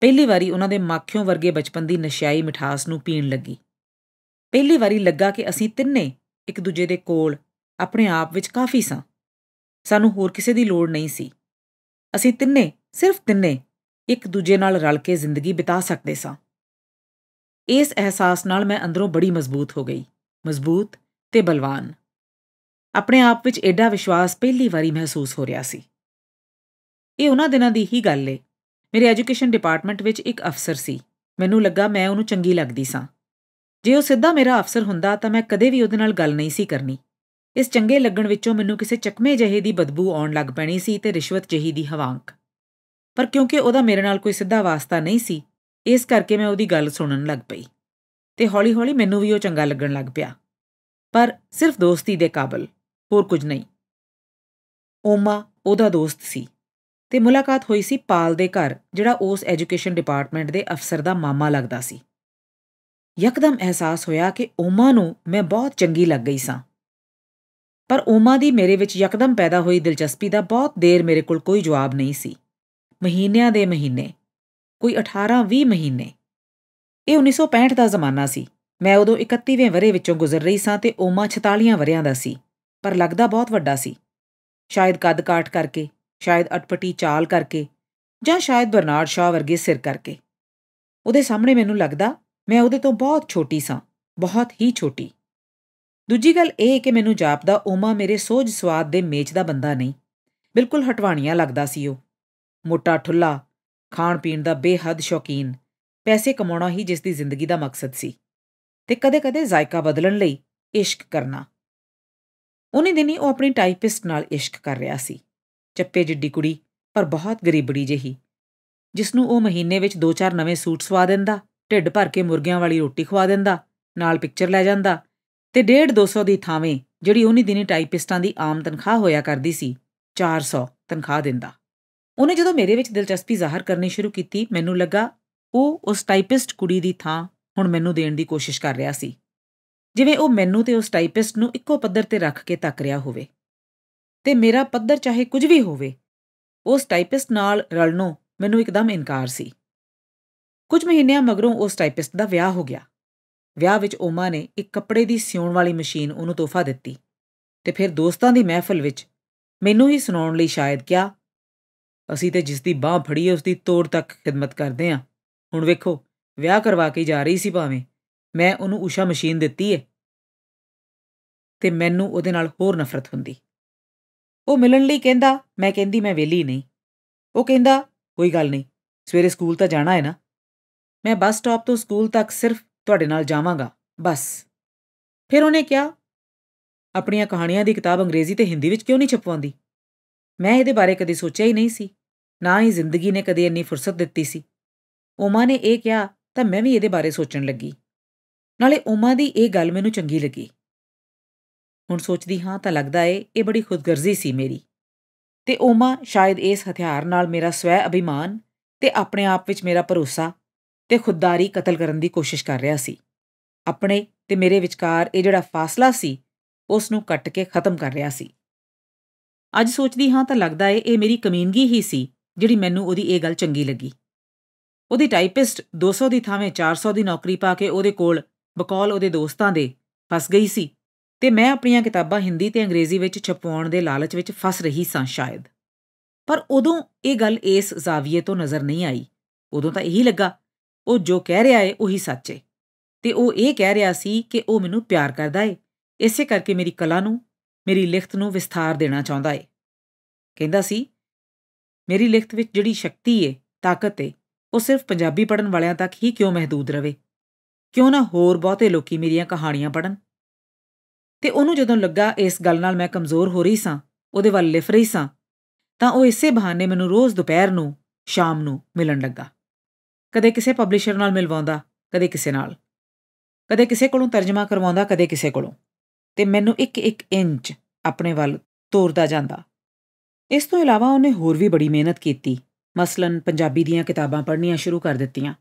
ਪਹਿਲੀ ਵਾਰੀ ਉਹਨਾਂ ਦੇ ਮਾਖਿਓ ਵਰਗੇ ਬਚਪਨ ਦੀ ਨਸ਼ਿਆਈ ਮਿਠਾਸ ਨੂੰ ਪੀਣ ਲੱਗੀ ਪਹਿਲੀ ਵਾਰੀ ਲੱਗਾ ਕਿ ਅਸੀਂ ਤਿੰਨੇ ਇੱਕ ਦੂਜੇ ਦੇ ਕੋਲ ਆਪਣੇ ਆਪ ਵਿੱਚ ਕਾਫੀ ਸਾਂ ਸਾਨੂੰ ਹੋਰ ਕਿਸੇ ਦੀ ਲੋੜ ਨਹੀਂ ਸੀ ਅਸੀਂ ਤਿੰਨੇ ਸਿਰਫ ਤਿੰਨੇ ਇੱਕ ਦੂਜੇ ਨਾਲ ਰਲ ਕੇ ਜ਼ਿੰਦਗੀ ਬਿਤਾ ਸਕਦੇ ਸਾਂ ਇਸ ਅਹਿਸਾਸ ਨਾਲ ਮੈਂ ਅੰਦਰੋਂ ਬੜੀ ਮਜ਼ਬੂਤ ਹੋ ਗਈ ਮਜ਼ਬੂਤ ਤੇ ਬਲਵਾਨ ਆਪਣੇ ਆਪ ਵਿੱਚ ਐਡਾ ਵਿਸ਼ਵਾਸ ਪਹਿਲੀ ਵਾਰੀ ਮਹਿਸੂਸ ਹੋ ਰਿਹਾ ਸੀ ਇਹ ਉਹਨਾਂ ਦਿਨਾਂ ਦੀ ਹੀ ਗੱਲ ਏ ਮੇਰੇ ਐਜੂਕੇਸ਼ਨ ਡਿਪਾਰਟਮੈਂਟ ਵਿੱਚ ਇੱਕ ਅਫਸਰ ਸੀ ਮੈਨੂੰ ਲੱਗਾ ਮੈਂ ਉਹਨੂੰ ਚੰਗੀ ਲੱਗਦੀ ਸਾਂ ਜੇ ਉਹ ਸਿੱਧਾ ਮੇਰਾ ਅਫਸਰ ਹੁੰਦਾ ਤਾਂ ਮੈਂ ਕਦੇ ਵੀ ਉਹਦੇ ਨਾਲ ਗੱਲ ਨਹੀਂ ਸੀ ਕਰਨੀ ਇਸ ਚੰਗੇ ਲੱਗਣ ਵਿੱਚੋਂ ਮੈਨੂੰ ਕਿਸੇ ਚਕਮੇ ਜਿਹੇ ਦੀ ਬਦਬੂ ਆਉਣ ਲੱਗ ਪੈਣੀ ਸੀ ਤੇ ਰਿਸ਼ਵਤ ਜਿਹੀ ਦੀ ਹਵਾਂਕ ਪਰ ਕਿਉਂਕਿ ਉਹਦਾ ਮੇਰੇ ਨਾਲ ਕੋਈ ਸਿੱਧਾ ਵਾਸਤਾ ਨਹੀਂ ਸੀ ਇਸ ਕਰਕੇ ਮੈਂ ਉਹਦੀ ਗੱਲ ਸੁਣਨ ਲੱਗ ਪਈ ਤੇ ਹੌਲੀ-ਹੌਲੀ ਮੈਨੂੰ ਵੀ ਉਹ ਚੰਗਾ ਲੱਗਣ ਲੱਗ ਪਿਆ ਪਰ ਸਿਰਫ ਦੋਸਤੀ ਦੇ ਕਾਬਲ ਹੋਰ ਕੁਝ ਨਹੀਂ ਓਮਾ ਉਹਦਾ ਦੋਸਤ ਸੀ ਤੇ ਮੁਲਾਕਾਤ ਹੋਈ ਸੀ ਪਾਲ ਦੇ ਘਰ ਜਿਹੜਾ ਉਸ ਐਜੂਕੇਸ਼ਨ ਡਿਪਾਰਟਮੈਂਟ ਦੇ ਅਫਸਰ ਦਾ ਮਾਮਾ ਲੱਗਦਾ ਸੀ ਇੱਕਦਮ ਅਹਿਸਾਸ ਹੋਇਆ ਕਿ ਓਮਾ ਨੂੰ ਮੈਂ ਬਹੁਤ ਚੰਗੀ ਲੱਗ ਗਈ ਸਾਂ ਪਰ ਓਮਾ ਦੀ ਮੇਰੇ ਵਿੱਚ ਇੱਕਦਮ ਪੈਦਾ ਹੋਈ ਦਿਲਚਸਪੀ ਦਾ ਬਹੁਤ ਦੇਰ ਮੇਰੇ ਕੋਲ ਕੋਈ ਜਵਾਬ ਨਹੀਂ ਸੀ ਮਹੀਨਿਆਂ ਦੇ ਮਹੀਨੇ ਕੋਈ 18-20 ਮਹੀਨੇ ਇਹ 1965 ਦਾ ਜ਼ਮਾਨਾ ਸੀ ਮੈਂ ਉਦੋਂ 31ਵੇਂ ਵਰੇ ਵਿੱਚੋਂ ਗੁਜ਼ਰ ਰਹੀ ਸਾਂ ਤੇ ਓਮਾ 46 ਵਰਿਆਂ ਦਾ ਸੀ ਪਰ ਲੱਗਦਾ ਬਹੁਤ ਵੱਡਾ ਸੀ ਸ਼ਾਇਦ ਕੱਦ ਕਾਟ ਕਰਕੇ ਸ਼ਾਇਦ ਅਟਪਟੀ ਚਾਲ ਕਰਕੇ ਜਾਂ ਸ਼ਾਇਦ ਬਰਨਾਰਡ ਸ਼ਾਹ ਵਰਗੇ ਸਿਰ ਕਰਕੇ ਉਹਦੇ ਸਾਹਮਣੇ ਮੈਨੂੰ ਲੱਗਦਾ ਮੈਂ ਉਹਦੇ ਤੋਂ ਬਹੁਤ ਛੋਟੀ ਸਾਂ ਬਹੁਤ ਹੀ ਛੋਟੀ ਦੂਜੀ ਗੱਲ ਇਹ ਕਿ ਮੈਨੂੰ ਜਾਪਦਾ ਓਮਾ ਮੇਰੇ ਸੋਜ ਸਵਾਦ ਦੇ ਮੇਚ ਦਾ ਬੰਦਾ ਨਹੀਂ ਬਿਲਕੁਲ ਹਟਵਾਣੀਆਂ ਲੱਗਦਾ ਸੀ ਉਹ ਮੋਟਾ ਠੁੱਲਾ ਖਾਣ ਪੀਣ ਦਾ ਬੇਹੱਦ ਸ਼ੌਕੀਨ ਪੈਸੇ ਕਮਾਉਣਾ ਹੀ ਜਿਸ ਦੀ ਜ਼ਿੰਦਗੀ ਦਾ ਮਕਸਦ ਸੀ ਤੇ ਕਦੇ-ਕਦੇ ਜ਼ਾਇਕਾ ਬਦਲਣ ਲਈ ਇਸ਼ਕ ਕਰਨਾ ਉਹਨੇ ਦਿਨੀ ਉਹ ਆਪਣੀ ਟਾਈਪਿਸਟ ਨਾਲ ਇਸ਼ਕ ਕਰ ਰਿਹਾ ਸੀ ਚੱਪੇ ਜਿੱਡੀ ਕੁੜੀ ਪਰ ਬਹੁਤ ਗਰੀਬੜੀ ਜਹੀ ਜਿਸ ਨੂੰ ਉਹ ਮਹੀਨੇ ਵਿੱਚ ਦੋ ਚਾਰ ਨਵੇਂ ਸੂਟ ਸਵਾ ਦਿੰਦਾ ਢਿੱਡ ਭਰ ਕੇ ਮੁਰਗੀਆਂ ਵਾਲੀ ਰੋਟੀ ਖਵਾ ਦਿੰਦਾ ਨਾਲ ਪਿਕਚਰ ਲੈ ਜਾਂਦਾ ਤੇ 1.5 200 ਦੀ ਥਾਵੇਂ ਜਿਹੜੀ ਉਹਨੇ ਦਿਨੀ ਟਾਈਪਿਸਟਾਂ ਦੀ ਆਮ ਤਨਖਾਹ ਹੋਇਆ ਕਰਦੀ ਸੀ 400 ਤਨਖਾਹ ਦਿੰਦਾ ਉਹਨੇ ਜਦੋਂ ਮੇਰੇ ਵਿੱਚ ਦਿਲਚਸਪੀ ਜ਼ਾਹਰ ਕਰਨੀ ਸ਼ੁਰੂ ਕੀਤੀ ਮੈਨੂੰ ਲੱਗਾ ਉਹ ਉਸ ਟਾਈਪਿਸਟ ਕੁੜੀ ਦੀ ਥਾਂ ਹੁਣ ਮੈਨੂੰ ਦੇਣ ਦੀ ਕੋਸ਼ਿਸ਼ ਕਰ ਰਿਹਾ ਸੀ ਜਿਵੇਂ ਉਹ ਮੈਨੂੰ ਤੇ ਉਸ ਟਾਈਪਿਸਟ ਨੂੰ ਇੱਕੋ ਪੱਧਰ ਤੇ ਰੱਖ ਕੇ ਤੱਕ ਰਿਹਾ ਹੋਵੇ ਤੇ ਮੇਰਾ ਪੱਧਰ ਚਾਹੇ ਕੁਝ ਵੀ ਹੋਵੇ ਉਸ ਟਾਈਪਿਸਟ ਨਾਲ ਰਲਣੋਂ ਮੈਨੂੰ ਇੱਕਦਮ ਇਨਕਾਰ ਸੀ ਕੁਝ ਮਹੀਨਿਆਂ ਮਗਰੋਂ ਉਸ ਟਾਈਪਿਸਟ ਦਾ ਵਿਆਹ ਹੋ ਗਿਆ ਵਿਆਹ ਵਿੱਚ ਓਮਾ ਨੇ ਇੱਕ ਕੱਪੜੇ ਦੀ ਸਿਉਣ ਵਾਲੀ ਮਸ਼ੀਨ ਉਹਨੂੰ ਤੋਹਫਾ ਦਿੱਤੀ ਤੇ ਫਿਰ ਦੋਸਤਾਂ ਦੀ ਮਹਿਫਲ ਵਿੱਚ ਮੈਨੂੰ ਹੀ ਸੁਣਾਉਣ ਲਈ ਸ਼ਾਇਦ ਕਿਹਾ ਅਸੀਂ ਤੇ ਜਿਸ ਦੀ ਬਾਹ ਫੜੀ ਹੈ ਉਸ ਦੀ ਤੋੜ ਤੱਕ ਖਿਦਮਤ ਕਰਦੇ ਹਾਂ ਹੁਣ ਵੇਖੋ ਵਿਆਹ ਕਰਵਾ ਕੇ ਜਾ ਰਹੀ ਸੀ ਭਾਵੇਂ ਮੈਂ ਉਹਨੂੰ ਊਸ਼ਾ ਮਸ਼ੀਨ ਦਿੱਤੀ ਏ ਤੇ ਮੈਨੂੰ ਉਹਦੇ ਨਾਲ ਹੋਰ ਨਫ਼ਰਤ ਹੁੰਦੀ ਉਹ ਮਿਲਣ ਲਈ ਕਹਿੰਦਾ ਮੈਂ ਕਹਿੰਦੀ ਮੈਂ ਵੇਲੀ ਨਹੀਂ ਉਹ ਕਹਿੰਦਾ ਕੋਈ ਗੱਲ ਨਹੀਂ ਸਵੇਰੇ ਸਕੂਲ ਤਾਂ ਜਾਣਾ ਹੈ ਨਾ ਮੈਂ ਬੱਸ ਸਟਾਪ ਤੋਂ ਸਕੂਲ ਤੱਕ ਸਿਰਫ ਤੁਹਾਡੇ ਨਾਲ ਜਾਵਾਂਗਾ ਬਸ ਫਿਰ ਉਹਨੇ ਕਿਹਾ ਆਪਣੀਆਂ ਕਹਾਣੀਆਂ ਦੀ ਕਿਤਾਬ ਅੰਗਰੇਜ਼ੀ ਤੇ ਹਿੰਦੀ ਵਿੱਚ ਕਿਉਂ ਨਹੀਂ ਛਪਵਾਉਂਦੀ ਮੈਂ ਇਹਦੇ ਬਾਰੇ ਕਦੇ ਸੋਚਿਆ ਹੀ ਨਹੀਂ ਸੀ ਨਾ ਹੀ ਜ਼ਿੰਦਗੀ ਨੇ ਕਦੇ ਇੰਨੀ ਫੁਰਸਤ ਦਿੱਤੀ ਸੀ ਉਮਾ ਨੇ ਇਹ ਕਿਹਾ ਤਾਂ ਮੈਂ ਵੀ ਇਹਦੇ ਬਾਰੇ ਸੋਚਣ ਲੱਗੀ ਨਾਲੇ ਉਮਾ ਦੀ ਇਹ ਗੱਲ ਮੈਨੂੰ ਚੰਗੀ ਲੱਗੀ ਹੁਣ ਸੋਚਦੀ ਹਾਂ ਤਾਂ ਲੱਗਦਾ ਏ ਇਹ ਬੜੀ ਖੁਦਗਰਜ਼ੀ ਸੀ ਮੇਰੀ ਤੇ ਉਮਾ ਸ਼ਾਇਦ ਇਸ ਹਥਿਆਰ ਨਾਲ ਮੇਰਾ ਸਵੈ ਅਭਿਮਾਨ ਤੇ ਆਪਣੇ ਆਪ ਵਿੱਚ ਮੇਰਾ ਭਰੋਸਾ ਤੇ ਖੁਦਦਾਰੀ ਕਤਲ ਕਰਨ ਦੀ ਕੋਸ਼ਿਸ਼ ਕਰ ਰਿਹਾ ਸੀ ਆਪਣੇ ਤੇ ਮੇਰੇ ਵਿਚਕਾਰ ਇਹ ਜਿਹੜਾ ਫਾਸਲਾ ਸੀ ਉਸ ਨੂੰ ਕੱਟ ਕੇ ਖਤਮ ਕਰ ਰਿਹਾ ਸੀ ਅੱਜ ਸੋਚਦੀ ਹਾਂ ਤਾਂ ਲੱਗਦਾ ਏ ਇਹ ਮੇਰੀ ਕਮੀਨਗੀ ਹੀ ਸੀ ਜਿਹੜੀ ਮੈਨੂੰ ਉਹਦੀ ਇਹ ਗੱਲ ਚੰਗੀ ਲੱਗੀ ਉਹਦੀ ਟਾਈਪਿਸਟ 200 ਦੀ ਥਾਵੇਂ 400 ਦੀ ਨੌਕਰੀ ਪਾ ਕੇ ਉਹਦੇ ਕੋਲ ਬਕੌਲ ਉਹਦੇ ਦੋਸਤਾਂ ਦੇ ਫਸ ਗਈ ਸੀ ਤੇ ਮੈਂ ਆਪਣੀਆਂ ਕਿਤਾਬਾਂ ਹਿੰਦੀ ਤੇ ਅੰਗਰੇਜ਼ੀ ਵਿੱਚ ਛਪਵਾਉਣ ਦੇ ਲਾਲਚ ਵਿੱਚ ਫਸ ਰਹੀ ਸਾਂ ਸ਼ਾਇਦ ਪਰ ਉਦੋਂ ਇਹ ਗੱਲ ਇਸ ਜ਼ਾਵੀਏ ਤੋਂ ਨਜ਼ਰ ਨਹੀਂ ਆਈ ਉਦੋਂ ਤਾਂ ਇਹੀ ਲੱਗਾ ਉਹ ਜੋ ਕਹਿ ਰਿਹਾ ਏ ਉਹੀ ਸੱਚ ਏ ਤੇ ਉਹ ਇਹ ਕਹਿ ਰਿਹਾ ਸੀ ਕਿ ਉਹ ਮੈਨੂੰ ਪਿਆਰ ਕਰਦਾ ਏ ਇਸੇ ਕਰਕੇ ਮੇਰੀ ਕਲਾ ਨੂੰ ਮੇਰੀ ਲਿਖਤ ਨੂੰ ਵਿਸਥਾਰ ਦੇਣਾ ਚਾਹੁੰਦਾ ਏ ਕਹਿੰਦਾ ਸੀ ਮੇਰੀ ਲਿਖਤ ਵਿੱਚ ਜਿਹੜੀ ਸ਼ਕਤੀ ਏ ਤਾਕਤ ਏ ਉਹ ਸਿਰਫ ਪੰਜਾਬੀ ਪੜਨ ਵਾਲਿਆਂ ਤੱਕ ਹੀ ਕਿਉਂ ਮਹਦੂਦ ਰਵੇ ਕਿਉਂ ਨਾ ਹੋਰ ਬਹੁਤੇ ਲੋਕੀ ਮੇਰੀਆਂ ਕਹਾਣੀਆਂ ਪੜਨ ਤੇ ਉਹਨੂੰ ਜਦੋਂ ਲੱਗਾ ਇਸ ਗੱਲ ਨਾਲ ਮੈਂ ਕਮਜ਼ੋਰ ਹੋ ਰਹੀ ਸਾਂ ਉਹਦੇ ਵੱਲ ਲਿਫ ਰਹੀ ਸਾਂ ਤਾਂ ਉਹ ਇਸੇ ਬਹਾਨੇ ਮੈਨੂੰ ਰੋਜ਼ ਦੁਪਹਿਰ ਨੂੰ ਸ਼ਾਮ ਨੂੰ ਮਿਲਣ ਲੱਗਾ ਕਦੇ ਕਿਸੇ ਪਬਲਿਸ਼ਰ ਨਾਲ ਮਿਲਵਾਉਂਦਾ ਕਦੇ ਕਿਸੇ ਨਾਲ ਕਦੇ ਕਿਸੇ ਕੋਲੋਂ ਤਰਜਮਾ ਕਰਵਾਉਂਦਾ ਕਦੇ ਕਿਸੇ ਕੋਲੋਂ ਤੇ ਮੈਨੂੰ ਇੱਕ ਇੱਕ ਇੰਚ ਆਪਣੇ ਵੱਲ ਤੋਰਦਾ ਜਾਂਦਾ ਇਸ ਤੋਂ ਇਲਾਵਾ ਉਹਨੇ ਹੋਰ ਵੀ ਬੜੀ ਮਿਹਨਤ ਕੀਤੀ ਮਸਲਨ ਪੰਜਾਬੀ ਦੀਆਂ ਕਿਤਾਬਾਂ ਪੜ੍ਹਨੀਆਂ ਸ਼ੁਰੂ ਕਰ ਦਿੱਤੀਆਂ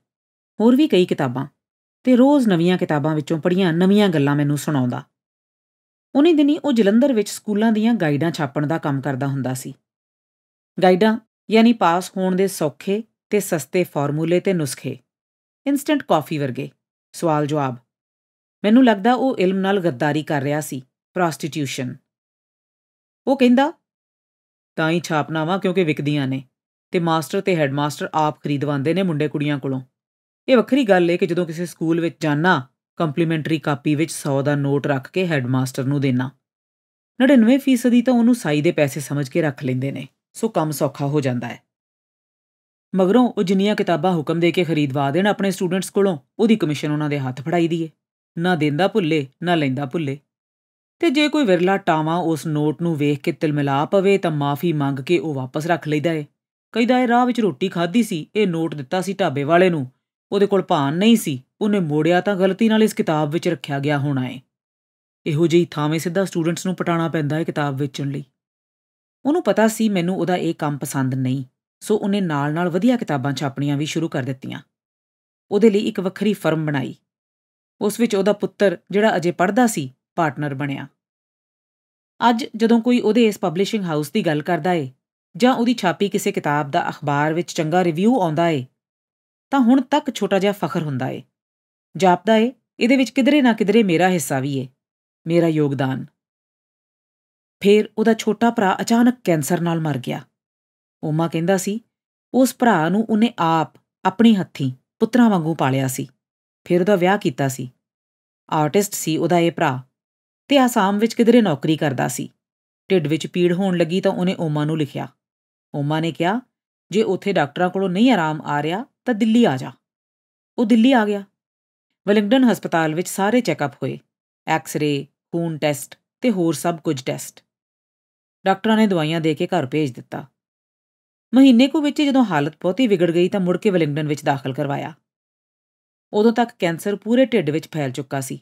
ਹੋਰ ਵੀ ਕਈ ਕਿਤਾਬਾਂ ਤੇ ਰੋਜ਼ ਨਵੀਆਂ ਕਿਤਾਬਾਂ ਵਿੱਚੋਂ ਪੜ੍ਹੀਆਂ ਨਵੀਆਂ ਗੱਲਾਂ ਮੈਨੂੰ ਸੁਣਾਉਂਦਾ ਉਹਨੇ ਦਿਨੀ ਉਹ ਜਲੰਧਰ ਵਿੱਚ ਸਕੂਲਾਂ ਦੀਆਂ ਗਾਈਡਾਂ ਛਾਪਣ ਦਾ ਕੰਮ ਕਰਦਾ ਹੁੰਦਾ ਸੀ ਗਾਈਡਾਂ ਯਾਨੀ ਪਾਸ ਹੋਣ ਦੇ ਸੌਖੇ ਤੇ ਸਸਤੇ ਫਾਰਮੂਲੇ ਤੇ ਨੁਸਖੇ ਇਨਸਟੈਂਟ ਕਾਫੀ ਵਰਗੇ ਸਵਾਲ ਜਵਾਬ ਮੈਨੂੰ ਲੱਗਦਾ ਉਹ ਇਲਮ ਨਾਲ ਗੱਦਾਰੀ ਕਰ ਰਿਹਾ ਸੀ ਪ੍ਰੋਸਟੀਟਿਊਸ਼ਨ ਉਹ ਕਹਿੰਦਾ ਤਾਂ ਹੀ ਛਾਪਨਾਵਾ ਕਿਉਂਕਿ ਵਿਕਦੀਆਂ ਨੇ ਤੇ ਮਾਸਟਰ ਤੇ ਹੈਡਮਾਸਟਰ ਆਪ ਖਰੀਦਵਾਉਂਦੇ ਨੇ ਮੁੰਡੇ ਕੁੜੀਆਂ ਕੋਲੋਂ ਇਹ ਵੱਖਰੀ ਗੱਲ ਹੈ ਕਿ ਜਦੋਂ ਕਿਸੇ ਸਕੂਲ ਵਿੱਚ ਜਾਣਾ ਕੰਪਲੀਮੈਂਟਰੀ ਕਾਪੀ ਵਿੱਚ 100 ਦਾ ਨੋਟ ਰੱਖ ਕੇ ਹੈੱਡਮਾਸਟਰ ਨੂੰ ਦੇਣਾ 99% ਦੀ ਤਾਂ ਉਹਨੂੰ ਸਾਈ ਦੇ ਪੈਸੇ ਸਮਝ ਕੇ ਰੱਖ ਲੈਂਦੇ ਨੇ ਸੋ ਕੰਮ ਸੌਖਾ ਹੋ ਜਾਂਦਾ ਹੈ ਮਗਰੋਂ ਉਹ ਜਿੰਨੀਆਂ ਕਿਤਾਬਾਂ ਹੁਕਮ ਦੇ ਕੇ ਖਰੀਦਵਾ ਦੇਣ ਆਪਣੇ ਸਟੂਡੈਂਟਸ ਕੋਲੋਂ ਉਹਦੀ ਕਮਿਸ਼ਨ ਉਹਨਾਂ ਦੇ ਹੱਥ ਫੜਾਈ ਦੀਏ ਨਾ ਦਿੰਦਾ ਭੁੱਲੇ ਨਾ ਲੈਂਦਾ ਭੁੱਲੇ ਤੇ ਜੇ ਕੋਈ ਵਿਰਲਾ ਟਾਵਾ ਉਸ ਨੋਟ ਨੂੰ ਵੇਖ ਕੇ ਤਿਲਮਿਲਾ ਪਵੇ ਤਾਂ ਮਾਫੀ ਮੰਗ ਕੇ ਉਹ ਵਾਪਸ ਰੱਖ ਲੈਂਦਾ ਏ ਕਈਦਾ ਏ ਰਾਹ ਵਿੱਚ ਰੋਟੀ ਖਾਧੀ ਸੀ ਇਹ ਨੋਟ ਦਿੱਤਾ ਸੀ ਢਾਬੇ ਵਾਲੇ ਨੂੰ ਉਹਦੇ ਕੋਲ ਭਾਨ ਨਹੀਂ ਸੀ ਉਹਨੇ ਮੋੜਿਆ ਤਾਂ ਗਲਤੀ ਨਾਲ ਇਸ ਕਿਤਾਬ ਵਿੱਚ ਰੱਖਿਆ ਗਿਆ ਹੋਣਾ ਹੈ ਇਹੋ ਜਿਹੀ ਥਾਵੇਂ ਸਿੱਧਾ ਸਟੂਡੈਂਟਸ ਨੂੰ ਪਟਾਣਾ ਪੈਂਦਾ ਹੈ ਕਿਤਾਬ ਵੇਚਣ ਲਈ ਉਹਨੂੰ ਪਤਾ ਸੀ ਮੈਨੂੰ ਉਹਦਾ ਇਹ ਕੰਮ ਪਸੰਦ ਨਹੀਂ ਸੋ ਉਹਨੇ ਨਾਲ-ਨਾਲ ਵਧੀਆ ਕਿਤਾਬਾਂ ਛਾਪਣੀਆਂ ਵੀ ਸ਼ੁਰੂ ਕਰ ਦਿੱਤੀਆਂ ਉਹਦੇ ਲਈ ਇੱਕ ਵੱਖਰੀ ਫਰਮ ਬਣਾਈ ਉਸ ਵਿੱਚ ਉਹਦਾ ਪੁੱਤਰ ਜਿਹੜਾ ਅਜੇ ਪੜ੍ਹਦਾ ਸੀ ਪਾਰਟਨਰ ਬਣਿਆ ਅੱਜ ਜਦੋਂ ਕੋਈ ਉਹਦੇ ਇਸ ਪਬਲਿਸ਼ਿੰਗ ਹਾਊਸ ਦੀ ਗੱਲ ਕਰਦਾ ਏ ਜਾਂ ਉਹਦੀ ਛਾਪੀ ਕਿਸੇ ਕਿਤਾਬ ਦਾ ਅਖਬਾਰ ਵਿੱਚ ਚੰਗਾ ਰਿਵਿਊ ਆਉਂਦਾ ਏ ਤਾਂ ਹੁਣ ਤੱਕ ਛੋਟਾ ਜਿਹਾ ਫਖਰ ਹੁੰਦਾ ਏ ਜਾਪਦਾ ਏ ਇਹਦੇ ਵਿੱਚ ਕਿਧਰੇ ਨਾ ਕਿਧਰੇ ਮੇਰਾ ਹਿੱਸਾ ਵੀ ਏ ਮੇਰਾ ਯੋਗਦਾਨ ਫੇਰ ਉਹਦਾ ਛੋਟਾ ਭਰਾ ਅਚਾਨਕ ਕੈਂਸਰ ਨਾਲ ਮਰ ਗਿਆ ਓਮਾ ਕਹਿੰਦਾ ਸੀ ਉਸ ਭਰਾ ਨੂੰ ਉਹਨੇ ਆਪ ਆਪਣੀ ਹੱਥੀਂ ਪੁੱਤਰਾਂ ਵਾਂਗੂ ਪਾਲਿਆ ਸੀ ਫਿਰ ਉਹਦਾ ਵਿਆਹ ਕੀਤਾ ਸੀ ਆਰਟਿਸਟ ਸੀ ਉਹਦਾ ਇਹ ਭਰਾ ਤੇ ਆਸਾਮ ਵਿੱਚ ਕਿਧਰੇ ਨੌਕਰੀ ਕਰਦਾ ਸੀ ਢਿੱਡ ਵਿੱਚ ਪੀੜ ਹੋਣ ਲੱਗੀ ਤਾਂ ਉਹਨੇ ਓਮਾ ਨੂੰ ਲਿਖਿਆ ਓਮਾ ਨੇ ਕਿਹਾ ਜੇ ਉਥੇ ਡਾਕਟਰਾਂ ਕੋਲੋਂ ਨਹੀਂ ਆਰਾਮ ਆ ਰਿਹਾ ਤਾਂ ਦਿੱਲੀ ਆ ਜਾ ਉਹ ਦਿੱਲੀ ਆ ਗਿਆ ਵੈਲਿੰਗਟਨ ਹਸਪਤਾਲ ਵਿੱਚ ਸਾਰੇ ਚੈੱਕਅਪ ਹੋਏ ਐਕਸ-ਰੇ ਖੂਨ ਟੈਸਟ ਤੇ ਹੋਰ ਸਭ ਕੁਝ ਟੈਸਟ ਡਾਕਟਰਾਂ ਨੇ ਦਵਾਈਆਂ ਦੇ ਕੇ ਘਰ ਭੇਜ ਦਿੱਤਾ ਮਹੀਨੇ ਕੋ ਵਿੱਚ ਜਦੋਂ ਹਾਲਤ ਬਹੁਤੀ ਵਿਗੜ ਗਈ ਤਾਂ ਮੁੜ ਕੇ ਵੈਲਿੰਗਟਨ ਵਿੱਚ ਦਾਖਲ ਕਰਵਾਇਆ ਉਦੋਂ ਤੱਕ ਕੈਂਸਰ ਪੂਰੇ ਢਿੱਡ ਵਿੱਚ ਫੈਲ ਚੁੱਕਾ ਸੀ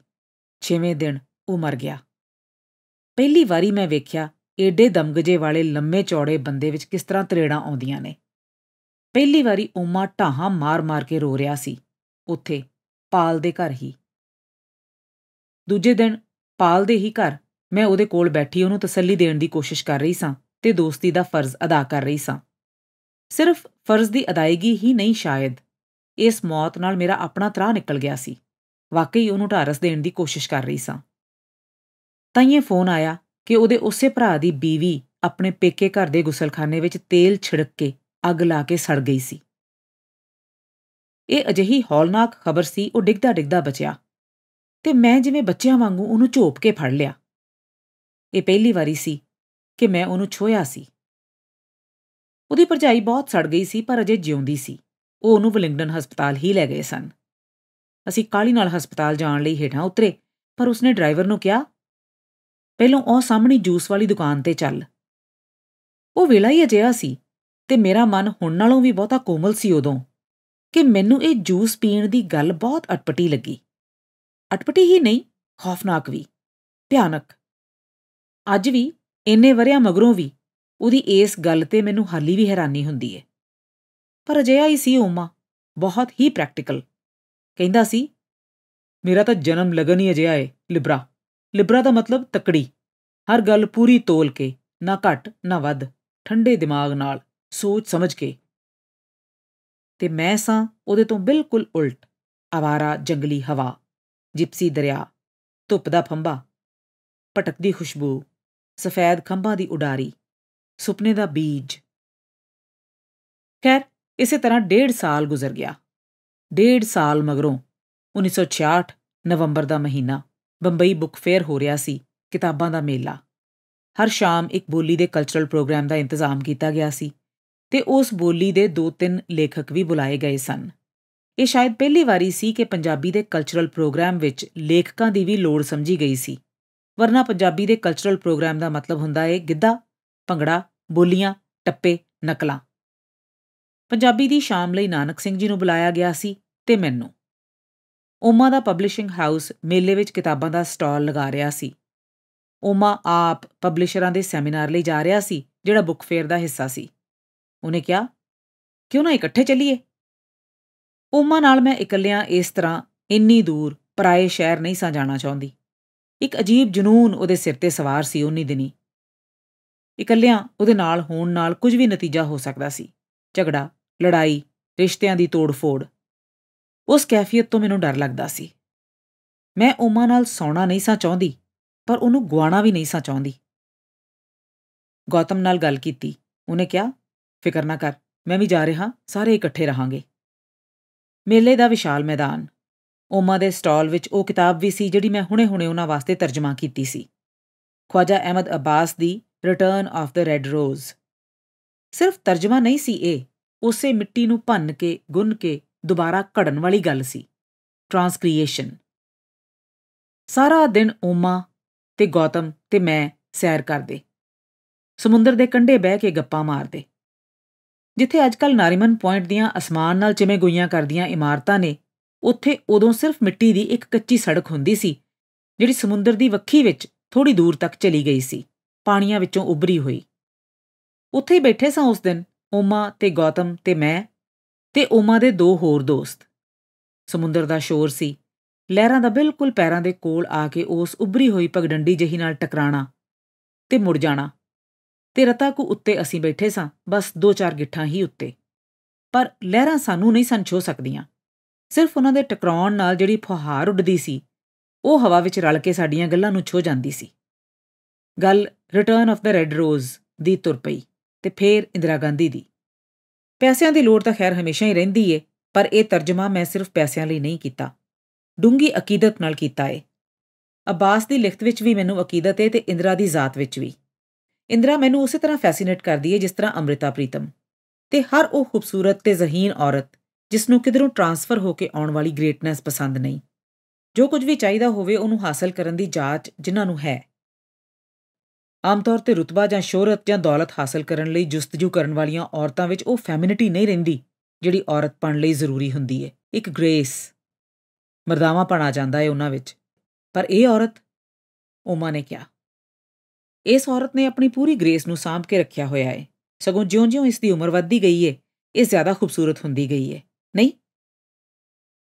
6ਵੇਂ ਦਿਨ ਉਹ ਮਰ ਗਿਆ ਪਹਿਲੀ ਵਾਰੀ ਮੈਂ ਵੇਖਿਆ ਏਡੇ ਦਮਗਜੇ ਵਾਲੇ ਲੰਮੇ ਚੌੜੇ ਬੰਦੇ ਵਿੱਚ ਕਿਸ ਤਰ੍ਹਾਂ ਤਰੇੜਾਂ ਆਉਂਦੀਆਂ ਨੇ ਪਹਿਲੀ ਵਾਰੀ ਓਮਾ ਢਾਹਾਂ ਮਾਰ-ਮਾਰ ਕੇ ਰੋ ਰਿਆ ਸੀ ਉੱਥੇ ਪਾਲ ਦੇ ਘਰ ਹੀ ਦੂਜੇ ਦਿਨ ਪਾਲ ਦੇ ਹੀ ਘਰ ਮੈਂ ਉਹਦੇ ਕੋਲ ਬੈਠੀ ਉਹਨੂੰ ਤਸੱਲੀ ਦੇਣ ਦੀ ਕੋਸ਼ਿਸ਼ ਕਰ ਰਹੀ ਸਾਂ ਤੇ ਦੋਸਤੀ ਦਾ ਫਰਜ਼ ਅਦਾ ਕਰ ਰਹੀ ਸਾਂ ਸਿਰਫ ਫਰਜ਼ ਦੀ ਅਦਾਇਗੀ ਹੀ ਨਹੀਂ ਸ਼ਾਇਦ ਇਸ ਮੌਤ ਨਾਲ ਮੇਰਾ ਆਪਣਾ ਤਰਾ ਨਿਕਲ ਗਿਆ ਸੀ ਵਾਕਈ ਉਹਨੂੰ ਢਾਰਸ ਦੇਣ ਦੀ ਕੋਸ਼ਿਸ਼ ਕਰ ਰਹੀ ਸਾਂ ਤਾਂ ਇਹ ਫੋਨ ਆਇਆ ਕਿ ਉਹਦੇ ਉਸੇ ਭਰਾ ਦੀ ਬੀਵੀ ਆਪਣੇ ਪੇਕੇ ਘਰ ਦੇ ਗੁਸਲਖਾਨੇ ਵਿੱਚ ਤੇਲ ਛਿੜਕ ਕੇ ਅੱਗ ਲਾ ਕੇ ਸੜ ਗਈ ਸੀ ਇਹ ਅਜਿਹੀ ਹੌਲਨਾਕ ਖਬਰ ਸੀ ਉਹ ਡਿੱਗਦਾ ਡਿੱਗਦਾ ਬਚਿਆ ਤੇ ਮੈਂ ਜਿਵੇਂ ਬੱਚਿਆਂ ਵਾਂਗੂ ਉਹਨੂੰ ਝੋਪ ਕੇ ਫੜ ਲਿਆ ਇਹ ਪਹਿਲੀ ਵਾਰੀ ਸੀ ਕਿ ਮੈਂ ਉਹਨੂੰ ਛੋਇਆ ਸੀ ਉਹਦੀ ਪਰਜਾਈ ਬਹੁਤ ਸੜ ਗਈ ਸੀ ਪਰ ਅਜੇ ਜਿਉਂਦੀ ਸੀ ਉਹ ਉਹਨੂੰ ਵਲਿੰਗਡਨ ਹਸਪਤਾਲ ਹੀ ਲੈ ਗਏ ਸਨ ਅਸੀਂ ਕਾਲੀ ਨਾਲ ਹਸਪਤਾਲ ਜਾਣ ਲਈ ਹੇਠਾਂ ਉਤਰੇ ਪਰ ਉਸਨੇ ਡਰਾਈਵਰ ਨੂੰ ਕਿਹਾ ਪਹਿਲਾਂ ਉਹ ਸਾਹਮਣੀ ਜੂਸ ਵਾਲੀ ਦੁਕਾਨ ਤੇ ਚੱਲ ਉਹ ਵੇਲਾ ਹੀ ਅਜਿਹਾ ਸੀ ਤੇ ਮੇਰਾ ਮਨ ਹੁਣ ਨਾਲੋਂ ਵੀ ਬਹੁਤਾ ਕੋਮਲ ਸੀ ਉਦੋਂ ਕਿ ਮੈਨੂੰ ਇਹ ਜੂਸ ਪੀਣ ਦੀ ਗੱਲ ਬਹੁਤ ਅਟਪਟੀ ਲੱਗੀ ਅਟਪਟੀ ਹੀ ਨਹੀਂ ਖੌਫਨਾਕ ਵੀ ਭਿਆਨਕ ਅੱਜ ਵੀ ਇੰਨੇ ਵਰਿਆਂ ਮਗਰੋਂ ਵੀ ਉਹਦੀ ਇਸ ਗੱਲ ਤੇ ਮੈਨੂੰ ਹਾਲੀ ਵੀ ਹੈਰਾਨੀ ਹੁੰਦੀ ਹੈ ਪਰ ਅਜਿਹਾ ਹੀ ਸੀ ਓਮਾ ਬਹੁਤ ਹੀ ਪ੍ਰੈਕਟੀਕਲ ਕਹਿੰਦਾ ਸੀ ਮੇਰਾ ਤਾਂ ਜਨਮ ਲਗਨ ਹੀ ਅਜਿਹਾ ਏ ਲਿਬਰਾ ਲਿਬਰਾ ਦਾ ਮਤਲਬ ਤਕੜੀ ਹਰ ਗੱਲ ਪੂਰੀ ਤੋਲ ਕੇ ਨਾ ਘਟ ਨਾ ਵੱਧ ਠੰਡੇ ਦਿਮਾਗ ਨਾਲ ਸੋਚ ਸਮਝ ਕੇ ਤੇ ਮੈਂ ਸਾਂ ਉਹਦੇ ਤੋਂ ਬਿਲਕੁਲ ਉਲਟ ਆਵਾਰਾ ਜੰਗਲੀ ਹਵਾ ਜਿਪਸੀ ਦਰਿਆ ਧੁੱਪ ਦਾ ਫੰਬਾ ਭਟਕਦੀ ਖੁਸ਼ਬੂ ਸਫੈਦ ਖੰਭਾਂ ਦੀ ਉਡਾਰੀ ਸੁਪਨੇ ਦਾ ਬੀਜ ਖੈਰ ਇਸੇ ਤਰ੍ਹਾਂ ਡੇਢ ਸਾਲ ਗੁਜ਼ਰ ਗਿਆ ਡੇਢ ਸਾਲ ਮਗਰੋਂ 1966 ਨਵੰਬਰ ਦਾ ਮਹੀਨਾ ਬੰਬਈ ਬੁੱਕ ਫੇਅਰ ਹੋ ਰਿਹਾ ਸੀ ਕਿਤਾਬਾਂ ਦਾ ਮੇਲਾ ਹਰ ਸ਼ਾਮ ਇੱਕ ਬੋਲੀ ਦੇ ਕਲਚਰਲ ਪ੍ਰੋਗਰਾਮ ਦਾ ਇੰਤਜ਼ਾਮ ਕੀਤਾ ਗਿਆ ਸੀ ਤੇ ਉਸ ਬੋਲੀ ਦੇ ਦੋ ਤਿੰਨ ਲੇਖਕ ਵੀ ਬੁਲਾਏ ਗਏ ਸਨ ਇਹ ਸ਼ਾਇਦ ਪਹਿਲੀ ਵਾਰੀ ਸੀ ਕਿ ਪੰਜਾਬੀ ਦੇ ਕਲਚਰਲ ਪ੍ਰੋਗਰਾਮ ਵਿੱਚ ਲੇਖਕਾਂ ਦੀ ਵੀ ਲੋੜ ਸਮਝੀ ਗਈ ਸੀ ਵਰਨਾ ਪੰਜਾਬੀ ਦੇ ਕਲਚਰਲ ਪ੍ਰੋਗਰਾਮ ਦਾ ਮਤਲਬ ਹੁੰਦਾ ਹੈ ਗਿੱਧਾ ਭੰਗੜਾ ਬੋਲੀਆਂ ਟੱਪੇ ਨਕਲਾਂ ਪੰਜਾਬੀ ਦੀ ਸ਼ਾਮ ਲਈ ਨਾਨਕ ਸਿੰਘ ਜੀ ਨੂੰ ਬੁਲਾਇਆ ਗਿਆ ਸੀ ਤੇ ਮੈਨੂੰ ਓਮਾ ਦਾ ਪਬਲਿਸ਼ਿੰਗ ਹਾਊਸ ਮੇਲੇ ਵਿੱਚ ਕਿਤਾਬਾਂ ਦਾ ਸਟਾਲ ਲਗਾ ਰਿਹਾ ਸੀ ਓਮਾ ਆਪ ਪਬਲਿਸ਼ਰਾਂ ਦੇ ਸੈਮੀਨਾਰ ਲਈ ਜਾ ਰਿਹਾ ਸੀ ਜਿਹੜਾ ਬੁੱਕ ਫੇਅਰ ਦਾ ਹਿੱਸਾ ਸੀ ਉਹਨੇ ਕਿਹਾ ਕਿਉਂ ਨਾ ਇਕੱਠੇ ਚੱਲੀਏ ਉਮਾ ਨਾਲ ਮੈਂ ਇਕੱਲਿਆਂ ਇਸ ਤਰ੍ਹਾਂ ਇੰਨੀ ਦੂਰ ਪਰਾਏ ਸ਼ਹਿਰ ਨਹੀਂ ਸਾਂ ਜਾਣਾ ਚਾਹੁੰਦੀ ਇੱਕ ਅਜੀਬ ਜਨੂਨ ਉਹਦੇ ਸਿਰ ਤੇ ਸਵਾਰ ਸੀ ਉਨੀ ਦਿਨੀ ਇਕੱਲਿਆਂ ਉਹਦੇ ਨਾਲ ਹੋਣ ਨਾਲ ਕੁਝ ਵੀ ਨਤੀਜਾ ਹੋ ਸਕਦਾ ਸੀ ਝਗੜਾ ਲੜਾਈ ਰਿਸ਼ਤਿਆਂ ਦੀ ਤੋੜ-ਫੋੜ ਉਸ ਕੈਫੀਅਤ ਤੋਂ ਮੈਨੂੰ ਡਰ ਲੱਗਦਾ ਸੀ ਮੈਂ ਉਮਾ ਨਾਲ ਸੌਣਾ ਨਹੀਂ ਸਾਂ ਚਾਹੁੰਦੀ ਪਰ ਉਹਨੂੰ ਗਵਾਣਾ ਵੀ ਨਹੀਂ ਸਾਂ ਚਾਹੁੰਦੀ ਗੌਤਮ ਨਾਲ ਗੱਲ ਕੀਤੀ ਉਹਨੇ ਕਿਹਾ ਫਿਕਰ ਨਾ ਕਰ ਮੈਂ ਵੀ ਜਾ ਰਿਹਾ ਸਾਰੇ ਇਕੱਠੇ ਰਹਾਂਗੇ ਮੇਲੇ ਦਾ ਵਿਸ਼ਾਲ ਮੈਦਾਨ ਓਮਾ ਦੇ ਸਟਾਲ ਵਿੱਚ ਉਹ ਕਿਤਾਬ ਵੀ ਸੀ ਜਿਹੜੀ ਮੈਂ ਹੁਣੇ-ਹੁਣੇ ਉਹਨਾਂ ਵਾਸਤੇ ਤਰਜਮਾ ਕੀਤੀ ਸੀ ਖਵਾਜਾ ਅਹਿਮਦ ਅਬਾਸ ਦੀ return of the red rose ਸਿਰਫ ਤਰਜਮਾ ਨਹੀਂ ਸੀ ਇਹ ਉਸੇ ਮਿੱਟੀ ਨੂੰ ਭੰਨ ਕੇ ਗੁੰਨ ਕੇ ਦੁਬਾਰਾ ਘੜਨ ਵਾਲੀ ਗੱਲ ਸੀ ਟਰਾਂਸਕ੍ਰੀਏਸ਼ਨ ਸਾਰਾ ਦਿਨ ਓਮਾ ਤੇ ਗੌਤਮ ਤੇ ਮੈਂ ਸੈਰ ਕਰਦੇ ਸਮੁੰਦਰ ਦੇ ਕੰਢੇ ਬਹਿ ਕੇ ਗੱਪਾਂ ਮਾਰਦੇ ਜਿੱਥੇ ਅੱਜਕੱਲ ਨਾਰੀਮਨ ਪੁਆਇੰਟ ਦੀਆਂ ਅਸਮਾਨ ਨਾਲ ਜਿਵੇਂ ਗੁਈਆਂ ਕਰਦੀਆਂ ਇਮਾਰਤਾਂ ਨੇ ਉੱਥੇ ਉਦੋਂ ਸਿਰਫ ਮਿੱਟੀ ਦੀ ਇੱਕ ਕੱਚੀ ਸੜਕ ਹੁੰਦੀ ਸੀ ਜਿਹੜੀ ਸਮੁੰਦਰ ਦੀ ਵੱਖੀ ਵਿੱਚ ਥੋੜੀ ਦੂਰ ਤੱਕ ਚਲੀ ਗਈ ਸੀ ਪਾਣੀਆਂ ਵਿੱਚੋਂ ਉੱਭਰੀ ਹੋਈ ਉੱਥੇ ਬੈਠੇ ਸਾਂ ਉਸ ਦਿਨ ਓਮਾ ਤੇ ਗੌਤਮ ਤੇ ਮੈਂ ਤੇ ਓਮਾ ਦੇ ਦੋ ਹੋਰ ਦੋਸਤ ਸਮੁੰਦਰ ਦਾ ਸ਼ੋਰ ਸੀ ਲਹਿਰਾਂ ਦਾ ਬਿਲਕੁਲ ਪੈਰਾਂ ਦੇ ਕੋਲ ਆ ਕੇ ਉਸ ਉੱਭਰੀ ਹੋਈ ਪਗਡੰਡੀ ਜਹੀ ਨਾਲ ਟਕਰਾਣਾ ਤੇ ਮੁੜ ਜਾਣਾ ਤੇ ਰਤਾ ਕੋ ਉੱਤੇ ਅਸੀਂ ਬੈਠੇ ਸਾਂ ਬਸ ਦੋ ਚਾਰ ਗਿੱਠਾਂ ਹੀ ਉੱਤੇ ਪਰ ਲਹਿਰਾਂ ਸਾਨੂੰ ਨਹੀਂ ਸਨ ਛੋ ਸਕਦੀਆਂ ਸਿਰਫ ਉਹਨਾਂ ਦੇ ਟਕਰਾਉਣ ਨਾਲ ਜਿਹੜੀ ਫੁਹਾਰ ਉੱਡਦੀ ਸੀ ਉਹ ਹਵਾ ਵਿੱਚ ਰਲ ਕੇ ਸਾਡੀਆਂ ਗੱਲਾਂ ਨੂੰ ਛੋ ਜਾਂਦੀ ਸੀ ਗੱਲ return of the red rose ਦੀ ਤੁਰ ਪਈ ਤੇ ਫੇਰ ਇੰਦਰਾ ਗਾਂਧੀ ਦੀ ਪੈਸਿਆਂ ਦੀ ਲੋੜ ਤਾਂ ਖੈਰ ਹਮੇਸ਼ਾ ਹੀ ਰਹਿੰਦੀ ਏ ਪਰ ਇਹ ਤਰਜਮਾ ਮੈਂ ਸਿਰਫ ਪੈਸਿਆਂ ਲਈ ਨਹੀਂ ਕੀਤਾ ਡੂੰਗੀ ਅਕੀਦਤ ਨਾਲ ਕੀਤਾ ਏ ਅਬਾਸ ਦੀ ਲਿਖਤ ਵਿੱਚ ਵੀ ਮੈਨੂੰ ਅਕੀਦਤ ਏ ਤੇ ਇੰਦਰਾ ਦੀ ਜ਼ਾਤ ਵਿੱਚ ਵੀ ਇੰਦਰਾ ਮੈਨੂੰ ਉਸੇ ਤਰ੍ਹਾਂ ਫੈਸੀਨੇਟ ਕਰਦੀ ਹੈ ਜਿਸ ਤਰ੍ਹਾਂ ਅਮ੍ਰਿਤਾ ਪ੍ਰੀਤਮ ਤੇ ਹਰ ਉਹ ਖੂਬਸੂਰਤ ਤੇ ਜ਼ਹੀਨ ਔਰਤ ਜਿਸ ਨੂੰ ਕਿਧਰੋਂ ਟ੍ਰਾਂਸਫਰ ਹੋ ਕੇ ਆਉਣ ਵਾਲੀ ਗ੍ਰੇਟਨੈਸ ਪਸੰਦ ਨਹੀਂ ਜੋ ਕੁਝ ਵੀ ਚਾਹੀਦਾ ਹੋਵੇ ਉਹਨੂੰ ਹਾਸਲ ਕਰਨ ਦੀ ਜਾਚ ਜਿਨ੍ਹਾਂ ਨੂੰ ਹੈ ਆਮ ਤੌਰ ਤੇ ਰਤਬਾ ਜਾਂ ਸ਼ੋਹਰਤ ਜਾਂ ਦੌਲਤ ਹਾਸਲ ਕਰਨ ਲਈ ਜੁਸਤਜੂ ਕਰਨ ਵਾਲੀਆਂ ਔਰਤਾਂ ਵਿੱਚ ਉਹ ਫੈਮਿਨਿਟੀ ਨਹੀਂ ਰਹਿੰਦੀ ਜਿਹੜੀ ਔਰਤ ਪਣ ਲਈ ਜ਼ਰੂਰੀ ਹੁੰਦੀ ਹੈ ਇੱਕ ਗ੍ਰੇਸ ਮਰਦਾਵਾ ਪਣਾ ਜਾਂਦਾ ਹੈ ਉਹਨਾਂ ਵਿੱਚ ਪਰ ਇਹ ਔਰਤ ਓਮਾ ਨੇ ਕਿਹਾ ਇਸ ਔਰਤ ਨੇ ਆਪਣੀ ਪੂਰੀ ਗ੍ਰੇਸ ਨੂੰ ਸਾਂਭ ਕੇ ਰੱਖਿਆ ਹੋਇਆ ਹੈ ਸਗੋਂ ਜਿਉਂ-ਜਿਉਂ ਇਸ ਦੀ ਉਮਰ ਵੱਧਦੀ ਗਈ ਹੈ ਇਹ ਜ਼ਿਆਦਾ ਖੂਬਸੂਰਤ ਹੁੰਦੀ ਗਈ ਹੈ ਨਹੀਂ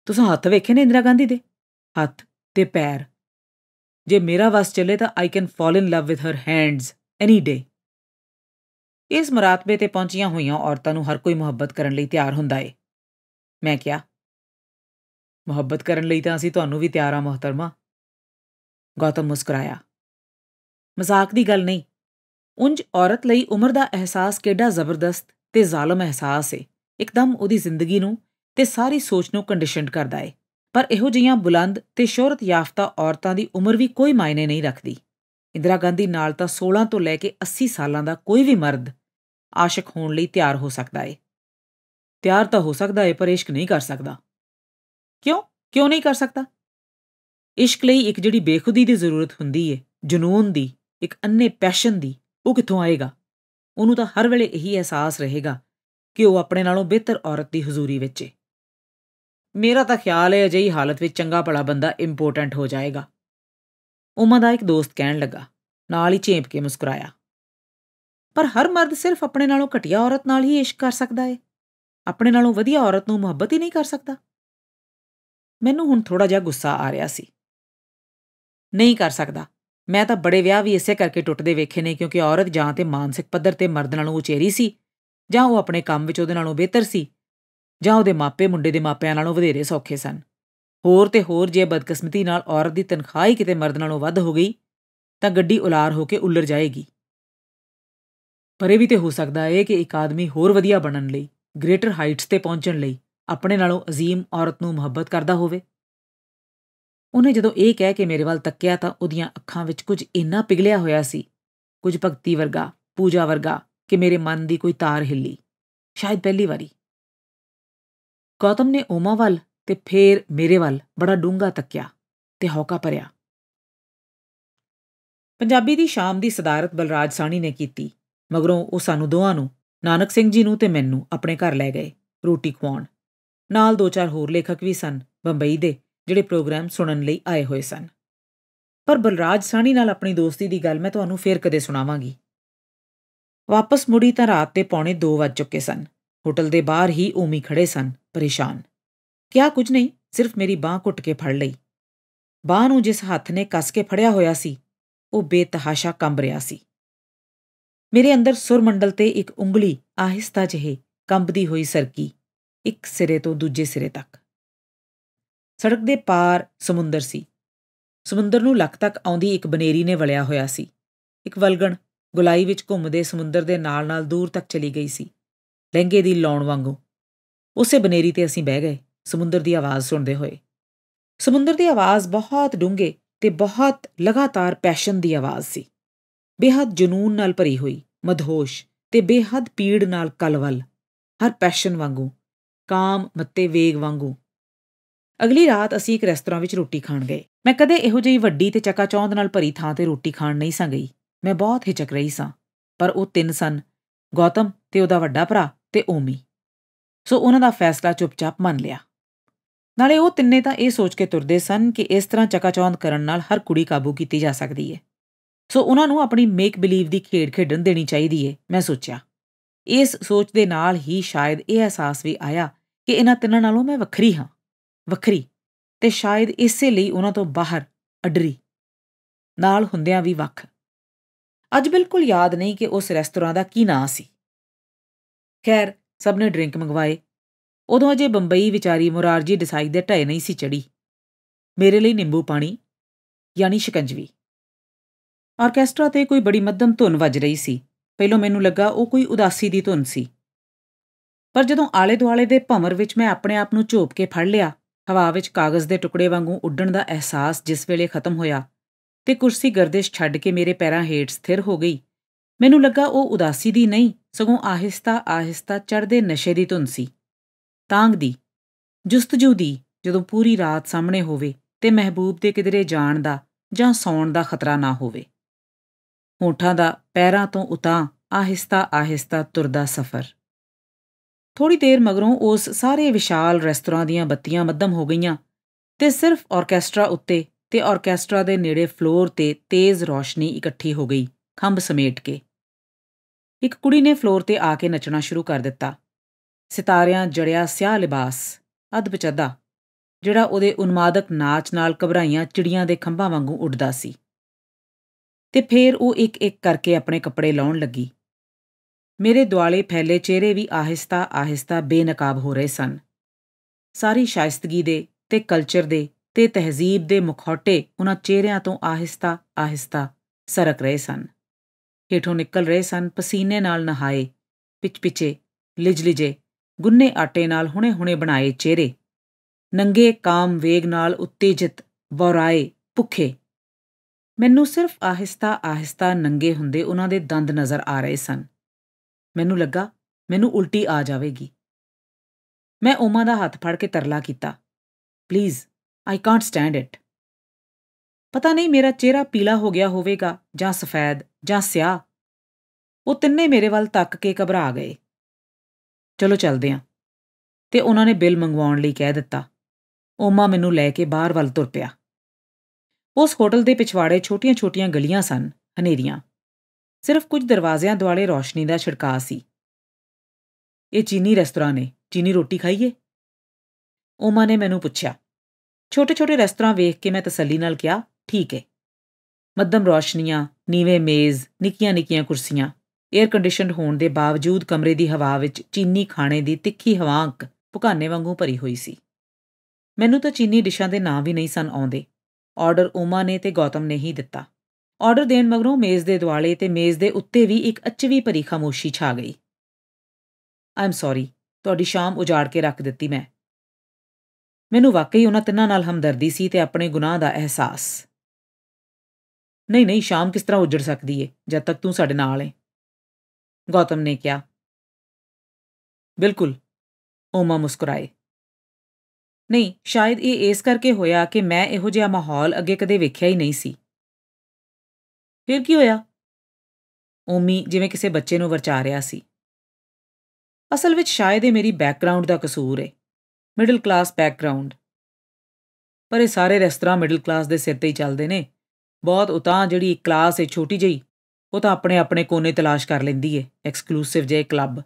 ਤੁਸੀਂ ਹੱਥ ਵੇਖੇ ਨੇ ਇੰਦਰਾ ਗਾਂਧੀ ਦੇ ਹੱਥ ਤੇ ਪੈਰ ਜੇ ਮੇਰਾ ਵਸ ਚੱਲੇ ਤਾਂ I can fall in love with her hands any day ਇਸ ਮਰਾਤਬੇ ਤੇ ਪਹੁੰਚੀਆਂ ਹੋਈਆਂ ਔਰਤਾਂ ਨੂੰ ਹਰ ਕੋਈ ਮੁਹੱਬਤ ਕਰਨ ਲਈ ਤਿਆਰ ਹੁੰਦਾ ਏ ਮੈਂ ਕਿਹਾ ਮੁਹੱਬਤ ਕਰਨ ਲਈ ਤਾਂ ਅਸੀਂ ਤੁਹਾਨੂੰ ਵੀ ਤਿਆਰ ਆ ਮੁਹਤਰਮਾ ਗੌਤਮ ਮੁਸਕਰਾਇਆ ਮਜ਼ਾਕ ਦੀ ਗੱਲ ਨਹੀਂ ਉੰਜ ਔਰਤ ਲਈ ਉਮਰ ਦਾ ਅਹਿਸਾਸ ਕਿੱਡਾ ਜ਼ਬਰਦਸਤ ਤੇ ਜ਼ਾਲਮ ਅਹਿਸਾਸ ਏ ਇੱਕਦਮ ਉਹਦੀ ਜ਼ਿੰਦਗੀ ਨੂੰ ਤੇ ਸਾਰੀ ਸੋਚ ਨੂੰ ਕੰਡੀਸ਼ਨਡ ਕਰਦਾ ਏ ਪਰ ਇਹੋ ਜਿਹੀਆਂ ਬੁਲੰਦ ਤੇ ਸ਼ੋਹਰਤ ਯਾਫਤਾ ਔਰਤਾਂ ਦੀ ਉਮਰ ਵੀ ਕੋਈ ਮਾਇਨੇ ਨਹੀਂ ਰੱਖਦੀ ਇੰਦਰਾ ਗਾਂਧੀ ਨਾਲ ਤਾਂ 16 ਤੋਂ ਲੈ ਕੇ 80 ਸਾਲਾਂ ਦਾ ਕੋਈ ਵੀ ਮਰਦ ਆਸ਼ਿਕ ਹੋਣ ਲਈ ਤਿਆਰ ਹੋ ਸਕਦਾ ਏ ਤਿਆਰ ਤਾਂ ਹੋ ਸਕਦਾ ਏ ਪਰ ਇਸ਼ਕ ਨਹੀਂ ਕਰ ਸਕਦਾ ਕਿਉਂ ਕਿਉਂ ਨਹੀਂ ਕਰ ਸਕਦਾ ਇਸ਼ਕ ਲਈ ਇੱਕ ਜਿਹੜੀ ਬੇਖੁਦੀ ਦੀ ਜ਼ਰੂਰਤ ਹੁੰਦੀ ਏ ਜਨੂਨ ਦੀ ਇੱਕ ਅੰਨੇ ਪੈਸ਼ਨ ਦੀ ਉਹ ਕਿੱਥੋਂ ਆਏਗਾ ਉਹਨੂੰ ਤਾਂ ਹਰ ਵੇਲੇ ਇਹੀ ਅਹਿਸਾਸ ਰਹੇਗਾ ਕਿ ਉਹ ਆਪਣੇ ਨਾਲੋਂ ਬਿਹਤਰ ਔਰਤ ਦੀ ਹਜ਼ੂਰੀ ਵਿੱਚ ਹੈ ਮੇਰਾ ਤਾਂ ਖਿਆਲ ਹੈ ਅਜਿਹੀ ਹਾਲਤ ਵਿੱਚ ਚੰਗਾ ਭਲਾ ਬੰਦਾ ਇੰਪੋਰਟੈਂਟ ਹੋ ਜਾਏਗਾ ਉਮਾ ਦਾ ਇੱਕ ਦੋਸਤ ਕਹਿਣ ਲੱਗਾ ਨਾਲ ਹੀ ਝੇਪ ਕੇ ਮੁਸਕਰਾਇਆ ਪਰ ਹਰ ਮਰਦ ਸਿਰਫ ਆਪਣੇ ਨਾਲੋਂ ਘਟੀਆ ਔਰਤ ਨਾਲ ਹੀ ਇਸ਼ਕ ਕਰ ਸਕਦਾ ਹੈ ਆਪਣੇ ਨਾਲੋਂ ਵਧੀਆ ਔਰਤ ਨੂੰ ਮੁਹੱਬਤ ਹੀ ਨਹੀਂ ਕਰ ਸਕਦਾ ਮੈਨੂੰ ਹੁਣ ਥੋੜਾ ਜਿਹਾ ਗੁੱਸਾ ਆ ਰਿਹਾ ਸੀ ਨਹੀਂ ਕਰ ਸਕਦਾ ਮੈਂ ਤਾਂ ਬੜੇ ਵਿਆਹ ਵੀ ਇਸੇ ਕਰਕੇ ਟੁੱਟਦੇ ਵੇਖੇ ਨੇ ਕਿਉਂਕਿ ਔਰਤ ਜਾਂ ਤੇ ਮਾਨਸਿਕ ਪੱਧਰ ਤੇ ਮਰਦ ਨਾਲੋਂ ਉਚੇਰੀ ਸੀ ਜਾਂ ਉਹ ਆਪਣੇ ਕੰਮ ਵਿੱਚ ਉਹਦੇ ਨਾਲੋਂ ਬਿਹਤਰ ਸੀ ਜਾਂ ਉਹਦੇ ਮਾਪੇ ਮੁੰਡੇ ਦੇ ਮਾਪਿਆਂ ਨਾਲੋਂ ਵਧੇਰੇ ਸੌਖੇ ਸਨ ਹੋਰ ਤੇ ਹੋਰ ਜੇ ਬਦਕਿਸਮਤੀ ਨਾਲ ਔਰਤ ਦੀ ਤਨਖਾਹ ਹੀ ਕਿਤੇ ਮਰਦ ਨਾਲੋਂ ਵੱਧ ਹੋ ਗਈ ਤਾਂ ਗੱਡੀ ਉਲਾਰ ਹੋ ਕੇ ਉੱਲਰ ਜਾਏਗੀ ਪਰ ਇਹ ਵੀ ਤੇ ਹੋ ਸਕਦਾ ਹੈ ਕਿ ਇੱਕ ਆਦਮੀ ਹੋਰ ਵਧੀਆ ਬਣਨ ਲਈ ਗ੍ਰੇਟਰ ਹਾਈਟਸ ਤੇ ਪਹੁੰਚਣ ਲਈ ਆਪਣੇ ਨਾਲੋਂ ਅਜ਼ੀਮ ਔਰਤ ਨੂੰ ਮੁਹੱਬਤ ਕਰਦਾ ਹੋਵੇ ਉਹਨੇ ਜਦੋਂ ਇਹ ਕਹਿ ਕੇ ਮੇਰੇ ਵੱਲ ਤੱਕਿਆ ਤਾਂ ਉਹਦੀਆਂ ਅੱਖਾਂ ਵਿੱਚ ਕੁਝ ਇੰਨਾ ਪਿਗਲਿਆ ਹੋਇਆ ਸੀ ਕੁਝ ਭਗਤੀ ਵਰਗਾ ਪੂਜਾ ਵਰਗਾ ਕਿ ਮੇਰੇ ਮਨ ਦੀ ਕੋਈ ਤਾਰ ਹਿੱਲੀ ਸ਼ਾਇਦ ਪਹਿਲੀ ਵਾਰੀ ਗੌਤਮ ਨੇ ਓਮਾ ਵੱਲ ਤੇ ਫੇਰ ਮੇਰੇ ਵੱਲ ਬੜਾ ਡੂੰਗਾ ਤੱਕਿਆ ਤੇ ਹੌਕਾ ਭਰਿਆ ਪੰਜਾਬੀ ਦੀ ਸ਼ਾਮ ਦੀ ਸਦਾਰਤ ਬਲਰਾਜ ਸਾਣੀ ਨੇ ਕੀਤੀ ਮਗਰੋਂ ਉਹ ਸਾਨੂੰ ਦੋਹਾਂ ਨੂੰ ਨਾਨਕ ਸਿੰਘ ਜੀ ਨੂੰ ਤੇ ਮੈਨੂੰ ਆਪਣੇ ਘਰ ਲੈ ਗਏ ਰੋਟੀ ਖਵਾਉਣ ਨਾਲ ਦੋ ਚਾਰ ਹੋਰ ਲੇਖਕ ਵੀ ਸਨ ਬੰਬਈ ਦੇ ਜਿਹੜੇ ਪ੍ਰੋਗਰਾਮ ਸੁਣਨ ਲਈ ਆਏ ਹੋਏ ਸਨ ਪਰ ਬਲਰਾਜ ਸਾਣੀ ਨਾਲ ਆਪਣੀ ਦੋਸਤੀ ਦੀ ਗੱਲ ਮੈਂ ਤੁਹਾਨੂੰ ਫੇਰ ਕਦੇ ਸੁਣਾਵਾਂਗੀ ਵਾਪਸ ਮੁੜੀ ਤਾਂ ਰਾਤ ਦੇ ਪੌਣੇ 2 ਵਜ ਚੁੱਕੇ ਸਨ ਹੋਟਲ ਦੇ ਬਾਹਰ ਹੀ ਓਮੀ ਖੜੇ ਸਨ ਪਰੇਸ਼ਾਨ ਕਿਆ ਕੁਝ ਨਹੀਂ ਸਿਰਫ ਮੇਰੀ ਬਾਹ ਘੁੱਟ ਕੇ ਫੜ ਲਈ ਬਾਹ ਨੂੰ ਜਿਸ ਹੱਥ ਨੇ ਕੱਸ ਕੇ ਫੜਿਆ ਹੋਇਆ ਸੀ ਉਹ ਬੇਤਹਾਸ਼ਾ ਕੰਬ ਰਿਹਾ ਸੀ ਮੇਰੇ ਅੰਦਰ ਸੁਰਮੰਡਲ ਤੇ ਇੱਕ ਉਂਗਲੀ ਆਹਿਸਤਾ ਜਿਹੇ ਕੰਬਦੀ ਹੋਈ ਸਰਕੀ ਇੱਕ ਸਿਰੇ ਤੋਂ ਦੂਜੇ ਸਿਰੇ ਤੱਕ ਸੜਕ ਦੇ ਪਾਰ ਸਮੁੰਦਰ ਸੀ ਸਮੁੰਦਰ ਨੂੰ ਲੱਕ ਤੱਕ ਆਉਂਦੀ ਇੱਕ ਬਨੇਰੀ ਨੇ ਵਲਿਆ ਹੋਇਆ ਸੀ ਇੱਕ ਵਲਗਣ ਗੁਲਾਈ ਵਿੱਚ ਘੁੰਮਦੇ ਸਮੁੰਦਰ ਦੇ ਨਾਲ-ਨਾਲ ਦੂਰ ਤੱਕ ਚਲੀ ਗਈ ਸੀ ਲਹਿੰਗੇ ਦੀ ਲਾਉਣ ਵਾਂਗੂ ਉਸੇ ਬਨੇਰੀ ਤੇ ਅਸੀਂ ਬਹਿ ਗਏ ਸਮੁੰਦਰ ਦੀ ਆਵਾਜ਼ ਸੁਣਦੇ ਹੋਏ ਸਮੁੰਦਰ ਦੀ ਆਵਾਜ਼ ਬਹੁਤ ਡੂੰਘੇ ਤੇ ਬਹੁਤ ਲਗਾਤਾਰ ਪੈਸ਼ਨ ਦੀ ਆਵਾਜ਼ ਸੀ ਬੇहद ਜਨੂਨ ਨਾਲ ਭਰੀ ਹੋਈ ਮਦਹੋਸ਼ ਤੇ ਬੇहद ਪੀੜ ਨਾਲ ਕਲਵਲ ਹਰ ਪੈਸ਼ਨ ਵਾਂਗੂ ਕਾਮ ਮੱਤੇ ਵੇਗ ਵਾਂਗੂ ਅਗਲੀ ਰਾਤ ਅਸੀਂ ਇੱਕ ਰੈਸਟੋਰੈਂਟ ਵਿੱਚ ਰੋਟੀ ਖਾਣ ਗਏ ਮੈਂ ਕਦੇ ਇਹੋ ਜਿਹੀ ਵੱਡੀ ਤੇ ਚਕਾਚੌਂਦ ਨਾਲ ਭਰੀ ਥਾਂ ਤੇ ਰੋਟੀ ਖਾਣ ਨਹੀਂ ਸਾਂ ਗਈ ਮੈਂ ਬਹੁਤ ਹਿਚਕ ਰਹੀ ਸਾਂ ਪਰ ਉਹ ਤਿੰਨ ਸਨ ਗੌਤਮ ਤੇ ਉਹਦਾ ਵੱਡਾ ਭਰਾ ਤੇ ਓਮੀ ਸੋ ਉਹਨਾਂ ਦਾ ਫੈਸਲਾ ਚੁੱਪਚਾਪ ਮੰਨ ਲਿਆ ਨਾਲੇ ਉਹ ਤਿੰਨੇ ਤਾਂ ਇਹ ਸੋਚ ਕੇ ਤੁਰਦੇ ਸਨ ਕਿ ਇਸ ਤਰ੍ਹਾਂ ਚਕਾਚੌਂਦ ਕਰਨ ਨਾਲ ਹਰ ਕੁੜੀ ਕਾਬੂ ਕੀਤੀ ਜਾ ਸਕਦੀ ਹੈ ਸੋ ਉਹਨਾਂ ਨੂੰ ਆਪਣੀ ਮੇਕ ਬਿਲੀਵ ਦੀ ਖੇਡ ਖੇਡਣ ਦੇਣੀ ਚਾਹੀਦੀ ਏ ਮੈਂ ਸੋਚਿਆ ਇਸ ਸੋਚ ਦੇ ਨਾਲ ਹੀ ਸ਼ਾਇਦ ਇਹ ਅਹਿਸਾਸ ਵੀ ਆਇਆ ਕਿ ਇਹਨਾਂ ਤਿੰਨਾਂ ਨਾਲੋਂ ਮੈਂ ਵੱਖਰੀ ਹਾਂ ਵੱਖਰੀ ਤੇ ਸ਼ਾਇਦ ਇਸੇ ਲਈ ਉਹਨਾਂ ਤੋਂ ਬਾਹਰ ਅਡਰੀ ਨਾਲ ਹੁੰਦਿਆਂ ਵੀ ਵੱਖ ਅੱਜ ਬਿਲਕੁਲ ਯਾਦ ਨਹੀਂ ਕਿ ਉਸ ਰੈਸਟੋਰਾਂ ਦਾ ਕੀ ਨਾਂ ਸੀ ਖੈਰ ਸਭ ਨੇ ਡਰਿੰਕ ਮੰਗਵਾਏ ਉਦੋਂ ਅਜੇ ਬੰਬਈ ਵਿਚਾਰੀ ਮੁਰਾਰਜੀ ਡਿਸਾਈ ਦੇ ਢਏ ਨਹੀਂ ਸੀ ਚੜੀ ਮੇਰੇ ਲਈ ਨਿੰਬੂ ਪਾਣੀ ਯਾਨੀ ਸ਼ਿਕੰਜਵੀ ਆਰਕੈਸਟਰਾ ਤੇ ਕੋਈ ਬੜੀ ਮੱਧਮ ਧੁਨ ਵੱਜ ਰਹੀ ਸੀ ਪਹਿਲਾਂ ਮੈਨੂੰ ਲੱਗਾ ਉਹ ਕੋਈ ਉਦਾਸੀ ਦੀ ਧੁਨ ਸੀ ਪਰ ਜਦੋਂ ਆਲੇ ਦੁਆਲੇ ਦੇ ਭਮਰ ਵਿੱਚ ਮੈਂ ਆਪਣੇ ਆਪ ਨੂੰ ਝੋਪ ਕੇ ਫੜ ਲਿਆ ਹਵਾ ਵਿੱਚ ਕਾਗਜ਼ ਦੇ ਟੁਕੜੇ ਵਾਂਗੂ ਉੱਡਣ ਦਾ ਅਹਿਸਾਸ ਜਿਸ ਵੇਲੇ ਖਤਮ ਹੋਇਆ ਤੇ ਕੁਰਸੀ ਗਰਦੇਸ਼ ਛੱਡ ਕੇ ਮੇਰੇ ਪੈਰਾਂ ਹੇਠ ਸਥਿਰ ਹੋ ਗਈ ਮੈਨੂੰ ਲੱਗਾ ਉਹ ਉਦਾਸੀ ਦੀ ਨਹੀਂ ਸਗੋਂ ਆਹਿਸਤਾ ਆਹਿਸਤਾ ਚੜਦੇ ਨਸ਼ੇ ਦੀ ਧੁੰਨ ਸੀ ਤਾਂਗ ਦੀ ਜੁਸਤਜੂ ਦੀ ਜਦੋਂ ਪੂਰੀ ਰਾਤ ਸਾਹਮਣੇ ਹੋਵੇ ਤੇ ਮਹਿਬੂਬ ਦੇ ਕਿਧਰੇ ਜਾਣ ਦਾ ਜਾਂ ਸੌਣ ਦਾ ਖਤਰਾ ਨਾ ਹੋਵੇ ਹੋਠਾਂ ਦਾ ਪੈਰਾਂ ਤੋਂ ਉਤਾਂ ਆਹਿਸਤਾ ਆਹਿਸਤਾ ਤੁਰਦਾ ਸਫ਼ਰ ਥੋੜੀ ਦੇਰ ਮਗਰੋਂ ਉਸ ਸਾਰੇ ਵਿਸ਼ਾਲ ਰੈਸਟੋਰਾਂ ਦੀਆਂ ਬੱਤੀਆਂ ਮੱਧਮ ਹੋ ਗਈਆਂ ਤੇ ਸਿਰਫ ਆਰਕੈਸਟਰਾ ਉੱਤੇ ਤੇ ਆਰਕੈਸਟਰਾ ਦੇ ਨੇੜੇ ਫਲੋਰ ਤੇ ਤੇਜ਼ ਰੋਸ਼ਨੀ ਇਕੱਠੀ ਹੋ ਗਈ ਖੰਭ ਸਮੇਟ ਕੇ ਇੱਕ ਕੁੜੀ ਨੇ ਫਲੋਰ ਤੇ ਆ ਕੇ ਨੱਚਣਾ ਸ਼ੁਰੂ ਕਰ ਦਿੱਤਾ ਸਿਤਾਰਿਆਂ ਜੜਿਆ ਸਿਆਹ ਲਿਬਾਸ ਅਦਬਚਦਾ ਜਿਹੜਾ ਉਹਦੇ ਉਨਮਾਦਕ ਨਾਚ ਨਾਲ ਘਬਰਾਈਆਂ ਚਿੜੀਆਂ ਦੇ ਖੰਭਾਂ ਵਾਂਗੂ ਉੱਡਦਾ ਸੀ ਤੇ ਫੇਰ ਉਹ ਇੱਕ ਇੱਕ ਕਰਕੇ ਆਪਣੇ ਕੱਪੜੇ ਲਾਉਣ ਲੱਗੀ ਮੇਰੇ ਦੁਆਲੇ ਫੈਲੇ ਚਿਹਰੇ ਵੀ ਆਹਿਸਤਾ ਆਹਿਸਤਾ ਬੇਨਕਾਬ ਹੋ ਰਹੇ ਸਨ ਸਾਰੀ ਸ਼ਾਇਸਤਗੀ ਦੇ ਤੇ ਕਲਚਰ ਦੇ ਤੇ ਤਹਿਜ਼ੀਬ ਦੇ ਮੁਖੌਟੇ ਉਹਨਾਂ ਚਿਹਰਿਆਂ ਤੋਂ ਆਹਿਸਤਾ ਆਹਿਸਤਾ ਸਰਕ ਰਹੇ ਸਨ ਹੀਠੋਂ ਨਿਕਲ ਰਹੇ ਸਨ ਪਸੀਨੇ ਨਾਲ ਨਹਾਏ ਪਿਚ ਪਿਚੇ ਲਿਜੇ ਗੁੰਨੇ ਆਟੇ ਨਾਲ ਹੁਣੇ-ਹੁਣੇ ਬਣਾਏ ਚਿਹਰੇ ਨੰਗੇ ਕਾਮ ਵੇਗ ਨਾਲ ਉਤੇਜਿਤ ਬੌਰਾਏ ਭੁੱਖੇ ਮੈਨੂੰ ਸਿਰਫ ਆਹਿਸਤਾ ਆਹਿਸਤਾ ਨੰਗੇ ਹੁੰਦੇ ਉਹਨਾਂ ਦੇ ਦੰਦ ਨਜ਼ਰ ਆ ਰਹੇ ਸਨ ਮੈਨੂੰ ਲੱਗਾ ਮੈਨੂੰ ਉਲਟੀ ਆ ਜਾਵੇਗੀ ਮੈਂ ਉਮਾ ਦਾ ਹੱਥ ਫੜ ਕੇ ਤਰਲਾ ਕੀਤਾ please I can't stand it ਪਤਾ ਨਹੀਂ ਮੇਰਾ ਚਿਹਰਾ ਪੀਲਾ ਹੋ ਗਿਆ ਹੋਵੇਗਾ ਜਾਂ ਸਫੈਦ ਜਾਂ ਸਿਆਹ ਉਹ ਤਿੰਨੇ ਮੇਰੇ ਵੱਲ ਤੱਕ ਕੇ ਘਬਰਾ ਗਏ ਚਲੋ ਚੱਲਦੇ ਆਂ ਤੇ ਉਹਨਾਂ ਨੇ ਬਿੱਲ ਮੰਗਵਾਉਣ ਲਈ ਕਹਿ ਦਿੱਤਾ ਓਮਾ ਮੈਨੂੰ ਲੈ ਕੇ ਬਾਹਰ ਵੱਲ ਤੁਰ ਪਿਆ ਉਸ ਹੋਟਲ ਦੇ ਪਿਛਵਾੜੇ ਛੋਟੀਆਂ-ਛੋਟੀਆਂ ਗਲੀਆਂ ਸਨ ਹਨੇਰੀਆਂ ਸਿਰਫ ਕੁਝ ਦਰਵਾਜ਼ਿਆਂ ਦੁਆਲੇ ਰੋਸ਼ਨੀ ਦਾ ਛਿੜਕਾ ਸੀ ਇਹ ਚੀਨੀ ਰੈਸਟੋਰਾਂ ਨੇ ਚੀਨੀ ਰੋਟੀ ਖਾਈਏ ਓਮਾ ਨੇ ਮੈਨੂੰ ਪੁੱਛਿਆ ਛੋਟੇ-ਛੋਟੇ ਰੈਸਟੋਰਾਂ ਵੇਖ ਕੇ ਮੈਂ ਤਸੱਲੀ ਨਾਲ ਕਿਹਾ ਠੀਕ ਹੈ ਮੱਧਮ ਰੋਸ਼ਨੀਆਂ ਨੀਵੇਂ ਮੇਜ਼ ਨਿੱਕੀਆਂ-ਨਿੱਕੀਆਂ ਕੁਰਸੀਆਂ 에ਅਰ ਕੰਡੀਸ਼ਨਡ ਹੋਣ ਦੇ ਬਾਵਜੂਦ ਕਮਰੇ ਦੀ ਹਵਾ ਵਿੱਚ ਚੀਨੀ ਖਾਣੇ ਦੀ ਤਿੱਖੀ ਹਵਾਂਕ ਭੁਕਾਨੇ ਵਾਂਗੂ ਭਰੀ ਹੋਈ ਸੀ ਮੈਨੂੰ ਤਾਂ ਚੀਨੀ ਡਿਸ਼ਾਂ ਦੇ ਨਾਂ ਵੀ ਨਹੀਂ ਸਨ ਆਉਂਦੇ ਆਰਡਰ ਓਮਾ ਨੇ ਤੇ ਗੌਤਮ ਨੇ ਹੀ ਦਿੱਤਾ ਆਰਡਰ ਦੇਣ ਮਗਰੋਂ ਮੇਜ਼ ਦੇ ਦੁਆਲੇ ਤੇ ਮੇਜ਼ ਦੇ ਉੱਤੇ ਵੀ ਇੱਕ ਅਚਵੀ ਭਰੀ ਖਾਮੋਸ਼ੀ ਛਾ ਗਈ ਆਈ ਐਮ ਸੌਰੀ ਤੁਹਾਡੀ ਸ਼ਾਮ ਉਜਾੜ ਕੇ ਰੱਖ ਦਿੱਤੀ ਮੈਂ ਮੈਨੂੰ ਵਾਕਈ ਉਹਨਾਂ ਤਿੰਨਾਂ ਨਾਲ ਹਮਦਰਦੀ ਸੀ ਤੇ ਆਪਣੇ ਗੁਨਾਹ ਦਾ ਅਹਿਸਾਸ ਨਹੀਂ ਨਹੀਂ ਸ਼ਾਮ ਕਿਸ ਤਰ੍ਹਾਂ ਉਜੜ ਸਕਦੀ ਏ ਜਦ ਤੱਕ ਤੂੰ ਸਾਡੇ ਨਾਲ ਏ ਗੌਤਮ ਨੇ ਕਿਹਾ ਬਿਲਕੁਲ ਓਮਾ ਮੁਸਕਰਾਏ ਨਹੀਂ ਸ਼ਾਇਦ ਇਹ ਇਸ ਕਰਕੇ ਹੋਇਆ ਕਿ ਮੈਂ ਇਹੋ ਜਿਹਾ ਮਾਹੌਲ ਅੱਗੇ ਕਦੇ ਵੇਖਿਆ ਹੀ ਨਹੀਂ ਸੀ ਫਿਰ ਕੀ ਹੋਇਆ ਉਮੀ ਜਿਵੇਂ ਕਿਸੇ ਬੱਚੇ ਨੂੰ ਵਰਚਾ ਰਿਹਾ ਸੀ ਅਸਲ ਵਿੱਚ ਸ਼ਾਇਦ ਇਹ ਮੇਰੀ ਬੈਕਗ੍ਰਾਉਂਡ ਦਾ ਕਸੂਰ ਹੈ ਮਿਡਲ ਕਲਾਸ ਬੈਕਗ੍ਰਾਉਂਡ ਪਰ ਇਹ ਸਾਰੇ ਰੈਸਟੋਰਾਂ ਮਿਡਲ ਕਲਾਸ ਦੇ ਸਿਰ ਤੇ ਹੀ ਚੱਲਦੇ ਨੇ ਬਹੁਤ ਉਤਾਂ ਜਿਹੜੀ ਇੱਕ ਕਲਾਸ ਹੈ ਛੋਟੀ ਜਿਹੀ ਉਹ ਤਾਂ ਆਪਣੇ ਆਪਣੇ ਕੋਨੇ ਤਲਾਸ਼ ਕਰ ਲੈਂਦੀ ਏ ਐਕਸਕਲੂਸਿਵ ਜਿਹੇ ਕਲੱਬ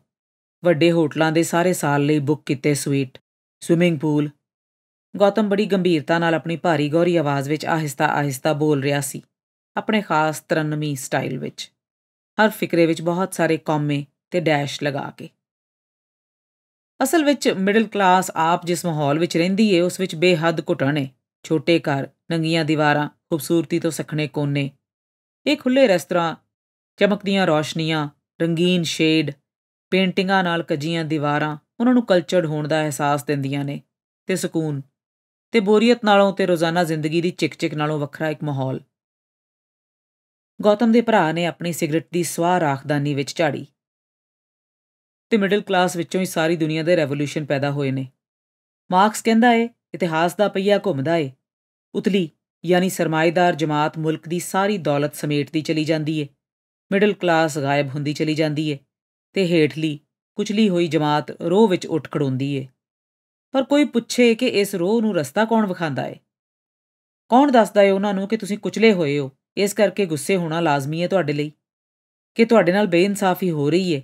ਵੱਡੇ ਹੋਟਲਾਂ ਦੇ ਸਾਰੇ ਸਾਲ ਲਈ ਬੁੱਕ ਕੀਤੇ ਸਵੀਟ ਸਵਿਮਿੰਗ ਪੂਲ ਗੌਤਮ ਬੜੀ ਗੰਭੀਰਤਾ ਨਾਲ ਆਪਣੀ ਭਾਰੀ ਗੌਰੀ ਆਵਾਜ਼ ਵਿੱਚ ਆਹਿਸਤਾ ਆਹਿਸਤਾ ਬੋਲ ਰਿਹਾ ਸੀ ਆਪਣੇ ਖਾਸ ਤਰਨਮੀ ਸਟਾਈਲ ਵਿੱਚ ਹਰ ਫਿਕਰੇ ਵਿੱਚ ਬਹੁਤ ਸਾਰੇ ਕੌਮੇ ਤੇ ਡੈਸ਼ ਲਗਾ ਕੇ ਅਸਲ ਵਿੱਚ ਮਿਡਲ ਕਲਾਸ ਆਪ ਜਿਸ ਮਾਹੌਲ ਵਿੱਚ ਰਹਿੰਦੀ ਏ ਉਸ ਵਿੱਚ ਬੇਹੱਦ ਘੁਟਣ ਏ ਛੋਟੇ ਘਰ ਨੰਗੀਆਂ ਦੀਵਾਰਾਂ ਖੂਬਸੂਰਤੀ ਤੋਂ ਸਖਣੇ ਕੋਨੇ ਇਹ ਖੁੱਲੇ ਰੈਸਟੋਰਾਂ ਚਮਕਦੀਆਂ ਰੌਸ਼ਨੀਆਂ ਰੰਗੀਨ ਸ਼ੇਡ ਪੇਂਟਿੰਗਾਂ ਨਾਲ ਕਜੀਆਂ ਦੀਵਾਰਾਂ ਉਹਨਾਂ ਨੂੰ ਕਲਚਰਡ ਹੋਣ ਦਾ ਅਹਿਸਾਸ ਦਿੰਦੀਆਂ ਨੇ ਤੇ ਸਕੂਨ ਤੇ ਬੋਰੀਅਤ ਨਾਲੋਂ ਤੇ ਰੋਜ਼ਾਨਾ ਜ਼ਿੰਦਗੀ ਦੀ ਚਿਕਚਿਕ ਨਾਲੋਂ ਵੱਖਰਾ ਇੱਕ ਮਾਹੌਲ ਗੌਤਮ ਦੇ ਭਰਾ ਨੇ ਆਪਣੀ ਸਿਗਰਟ ਦੀ ਸਵਾਹ ਰਾਖਦਾਨੀ ਵਿੱਚ ਝਾੜੀ ਤੇ ਮਿਡਲ ਕਲਾਸ ਵਿੱਚੋਂ ਹੀ ਸਾਰੀ ਦੁਨੀਆ ਦੇ ਰੈਵੋਲੂਸ਼ਨ ਪੈਦਾ ਹੋਏ ਨੇ ਮਾਰਕਸ ਕਹਿੰਦਾ ਏ ਇਤਿਹਾਸ ਦਾ ਪਈਆ ਘੁੰਮਦਾ ਏ ਉਤਲੀ ਯਾਨੀ ਸਰਮਾਇਦਾਰ ਜਮਾਤ ਮੁਲਕ ਦੀ ਸਾਰੀ ਦੌਲਤ ਸਮੇਟਦੀ ਚਲੀ ਜਾਂਦੀ ਏ ਮਿਡਲ ਕਲਾਸ ਗਾਇਬ ਹੁੰਦੀ ਚਲੀ ਜਾਂਦੀ ਏ ਤੇ ਹੇਠਲੀ ਕੁਚਲੀ ਹੋਈ ਜਮਾਤ ਰੋਹ ਵਿੱਚ ਉੱਠ ਖੜੋਂਦੀ ਏ ਪਰ ਕੋਈ ਪੁੱਛੇ ਕਿ ਇਸ ਰੋਹ ਨੂੰ ਰਸਤਾ ਕੌਣ ਵਿਖਾਂਦਾ ਏ ਕੌਣ ਦੱਸਦਾ ਏ ਉਹਨਾਂ ਨੂੰ ਕਿ ਤੁਸੀਂ ਕੁਚਲੇ ਹੋਏ ਹੋ ਇਸ ਕਰਕੇ ਗੁੱਸੇ ਹੋਣਾ ਲਾਜ਼ਮੀ ਹੈ ਤੁਹਾਡੇ ਲਈ ਕਿ ਤੁਹਾਡੇ ਨਾਲ ਬੇਇਨਸਾਫੀ ਹੋ ਰਹੀ ਹੈ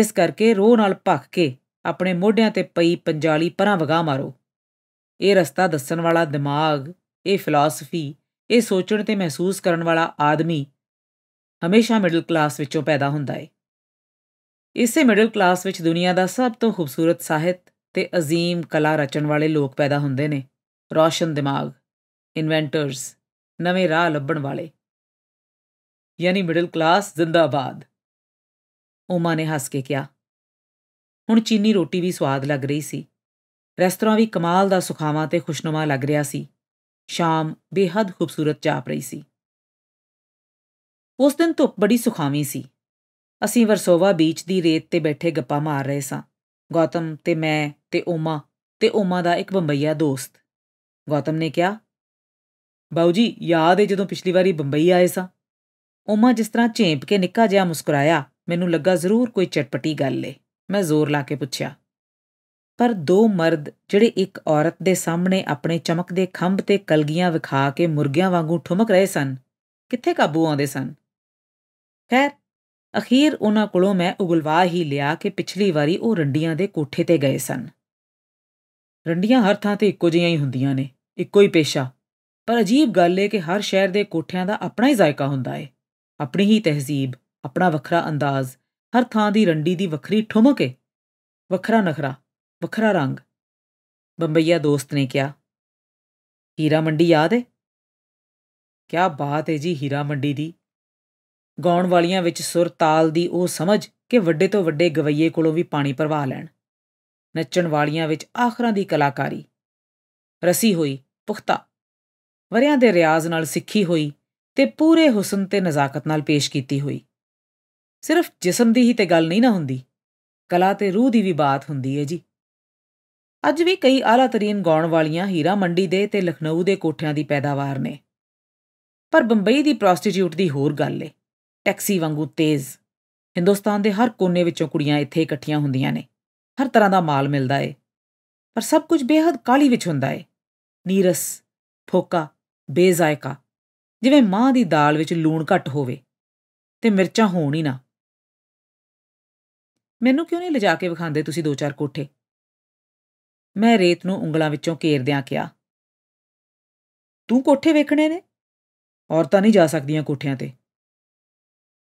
ਇਸ ਕਰਕੇ ਰੋਹ ਨਾਲ ਭੱਖ ਕੇ ਆਪਣੇ ਮੋਢਿਆਂ ਤੇ ਪਈ ਪੰਜਾਲੀ ਪਰਾਂ ਵਗਾ ਮਾਰੋ ਇਹ ਰਸਤਾ ਦੱਸਣ ਵਾਲਾ ਦਿਮਾਗ ਇਹ ਫਿਲਾਸਫੀ ਇਹ ਸੋਚਣ ਤੇ ਮਹਿਸੂਸ ਕਰਨ ਵਾਲਾ ਆਦਮੀ ਹਮੇਸ਼ਾ ਮਿਡਲ ਕਲਾਸ ਵਿੱਚੋਂ ਪੈਦਾ ਹੁੰਦਾ ਹੈ ਇਸੇ ਮਿਡਲ ਕਲਾਸ ਵਿੱਚ ਦੁਨੀਆ ਦਾ ਸਭ ਤੋਂ ਖੂਬਸੂਰਤ ਸਾਹਿਤ ਤੇ عظیم ਕਲਾ ਰਚਣ ਵਾਲੇ ਲੋਕ ਪੈਦਾ ਹੁੰਦੇ ਨੇ ਰੋਸ਼ਨ ਦਿਮਾਗ ਇਨਵੈਂਟਰਸ ਨਵੇਂ ਰਾਹ ਲੱਭਣ ਵਾਲੇ ਯਾਨੀ ਮਿਡਲ ਕਲਾਸ ਜ਼ਿੰਦਾਬਾਦ ਉਮਾ ਨੇ ਹੱਸ ਕੇ ਕਿਹਾ ਹੁਣ ਚੀਨੀ ਰੋਟੀ ਵੀ ਸਵਾਦ ਲੱਗ ਰਹੀ ਸੀ ਰੈਸਟੋਰਾਂ ਵੀ ਕਮਾਲ ਦਾ ਸੁਖਾਵਾਂ ਤੇ ਖੁਸ਼ਨੁਮਾ ਲੱਗ ਰਿਹਾ ਸੀ ਸ਼ਾਮ ਬੇਹੱਦ ਖੂਬਸੂਰਤ ਚਾਪ ਰਹੀ ਸੀ ਉਸ ਦਿਨ ਧੁੱਪ ਬੜੀ ਸੁਖਾਵੀ ਸੀ ਅਸੀਂ ਵਰਸੋਵਾ ਬੀਚ ਦੀ ਰੇਤ ਤੇ ਬੈਠੇ ਗੱਪਾਂ ਮਾਰ ਰਹੇ ਸਾਂ ਗੌਤਮ ਤੇ ਮੈਂ ਤੇ ਓਮਾ ਤੇ ਓਮਾ ਦਾ ਇੱਕ ਬੰਬਈਆ ਦੋਸਤ ਗੌਤਮ ਨੇ ਕਿਹਾ ਬਾਉ ਜੀ ਯਾਦ ਹੈ ਜਦੋਂ ਪਿਛਲੀ ਵਾਰੀ ਬੰਬਈ ਆਏ ਸਾਂ ਉਮਾ ਜਿਸ ਤਰ੍ਹਾਂ ਝੇਂਪ ਕੇ ਨਿੱਕਾ ਜਿਹਾ ਮੁਸਕਰਾਇਆ ਮੈਨੂੰ ਲੱਗਾ ਜ਼ਰੂਰ ਕੋਈ ਚਟਪਟੀ ਗੱਲ ਏ ਮੈਂ ਜ਼ੋਰ ਲਾ ਕੇ ਪੁੱਛਿਆ ਪਰ ਦੋ ਮਰਦ ਜਿਹੜੇ ਇੱਕ ਔਰਤ ਦੇ ਸਾਹਮਣੇ ਆਪਣੇ ਚਮਕਦੇ ਖੰਭ ਤੇ ਕਲਗੀਆਂ ਵਿਖਾ ਕੇ ਮੁਰਗਿਆਂ ਵਾਂਗੂ ਠੁਮਕ ਰਹੇ ਸਨ ਕਿੱਥੇ ਕਾਬੂ ਆਉਂਦੇ ਸਨ ਖੈਰ ਅਖੀਰ ਉਹਨਾਂ ਕੋਲੋਂ ਮੈਂ ਉਗਲਵਾ ਹੀ ਲਿਆ ਕਿ ਪਿਛਲੀ ਵਾਰੀ ਉਹ ਰੰਡੀਆਂ ਦੇ ਕੋਠੇ ਤੇ ਗਏ ਸਨ ਰੰਡੀਆਂ ਹਰ ਥਾਂ ਤੇ ਇੱਕੋ ਜਿਹੀਆਂ ਹੀ ਹੁੰਦੀਆਂ ਨੇ ਇੱਕੋ ਹੀ ਪੇਸ਼ਾ ਪਰ ਅਜੀਬ ਗੱਲ ਏ ਕਿ ਹਰ ਸ਼ਹਿਰ ਦੇ ਕੋਠਿਆਂ ਦਾ ਆਪਣਾ ਹੀ ਜ਼ਾਇਕਾ ਹੁੰਦਾ ਏ ਆਪਣੀ ਹੀ ਤਹਿਜ਼ੀਬ ਆਪਣਾ ਵੱਖਰਾ ਅੰਦਾਜ਼ ਹਰ ਥਾਂ ਦੀ ਰੰਡੀ ਦੀ ਵੱਖਰੀ ਠੁਮਕ ਵੱਖਰਾ ਨਖਰਾ ਵੱਖਰਾ ਰੰਗ ਬੰਬਈਆ ਦੋਸਤ ਨੇ ਕਿਹਾ ਹੀਰਾ ਮੰਡੀ ਯਾਦ ਹੈ ਕੀ ਬਾਤ ਹੈ ਜੀ ਹੀਰਾ ਮੰਡੀ ਦੀ ਗਾਉਣ ਵਾਲੀਆਂ ਵਿੱਚ ਸੁਰ ਤਾਲ ਦੀ ਉਹ ਸਮਝ ਕਿ ਵੱਡੇ ਤੋਂ ਵੱਡੇ ਗਵਈਏ ਕੋਲੋਂ ਵੀ ਪਾਣੀ ਭਰਵਾ ਲੈਣ ਨੱਚਣ ਵਾਲੀਆਂ ਵਿੱਚ ਆਖਰਾਂ ਦੀ ਕਲਾਕਾਰੀ ਰਸੀ ਹੋਈ ਪੁਖਤਾ ਵਰਿਆਂ ਦੇ ਰਿਆਜ਼ ਨਾਲ ਸਿੱਖੀ ਹੋਈ ਤੇ ਪੂਰੇ ਹੁਸਨ ਤੇ ਨਜ਼ਾਕਤ ਨਾਲ ਪੇਸ਼ ਕੀਤੀ ਹੋਈ ਸਿਰਫ ਜਿਸਮ ਦੀ ਹੀ ਤੇ ਗੱਲ ਨਹੀਂ ਨਾ ਹੁੰਦੀ ਕਲਾ ਤੇ ਰੂਹ ਦੀ ਵੀ ਬਾਤ ਹੁੰਦੀ ਹੈ ਜੀ ਅੱਜ ਵੀ ਕਈ ਆਲਾ ਤਰੀਨ ਗਾਉਣ ਵਾਲੀਆਂ ਹੀਰਾ ਮੰਡੀ ਦੇ ਤੇ ਲਖਨਊ ਦੇ ਕੋਠਿਆਂ ਦੀ ਪੈਦਾਵਾਰ ਨੇ ਪਰ ਬੰਬਈ ਦੀ ਪ੍ਰੋਸਟੀਟਿਊਟ ਦੀ ਹੋਰ ਗੱਲ ਏ ਟੈਕਸੀ ਵਾਂਗੂ ਤੇਜ਼ ਹਿੰਦੁਸਤਾਨ ਦੇ ਹਰ ਕੋਨੇ ਵਿੱਚੋਂ ਕੁੜੀਆਂ ਇੱਥੇ ਇਕੱਠੀਆਂ ਹੁੰਦੀਆਂ ਨੇ ਹਰ ਤਰ੍ਹਾਂ ਦਾ ਮਾਲ ਮਿਲਦਾ ਏ ਪਰ ਸਭ ਕੁਝ ਬੇहद ਕਾਲੀ ਵਿੱਚ ਹੁੰਦਾ ਏ ਨੀਰਸ ਫੋਕਾ ਬੇਜ਼ਾਇਕਾ ਜਿਵੇਂ ਮਾਂ ਦੀ ਦਾਲ ਵਿੱਚ ਲੂਣ ਘੱਟ ਹੋਵੇ ਤੇ ਮਿਰਚਾਂ ਹੋਣ ਹੀ ਨਾ ਮੈਨੂੰ ਕਿਉਂ ਨਹੀਂ ਲਿਜਾ ਕੇ ਵਿਖਾਉਂਦੇ ਤੁਸੀਂ ਦੋ ਚਾਰ ਕੋਠੇ ਮੈਂ ਰੇਤ ਨੂੰ ਉਂਗਲਾਂ ਵਿੱਚੋਂ ਕੇਰਦਿਆਂ ਕਿਹਾ ਤੂੰ ਕੋਠੇ ਵੇਖਣੇ ਨੇ ਔਰਤਾਂ ਨਹੀਂ ਜਾ ਸਕਦੀਆਂ ਕੋਠਿਆਂ ਤੇ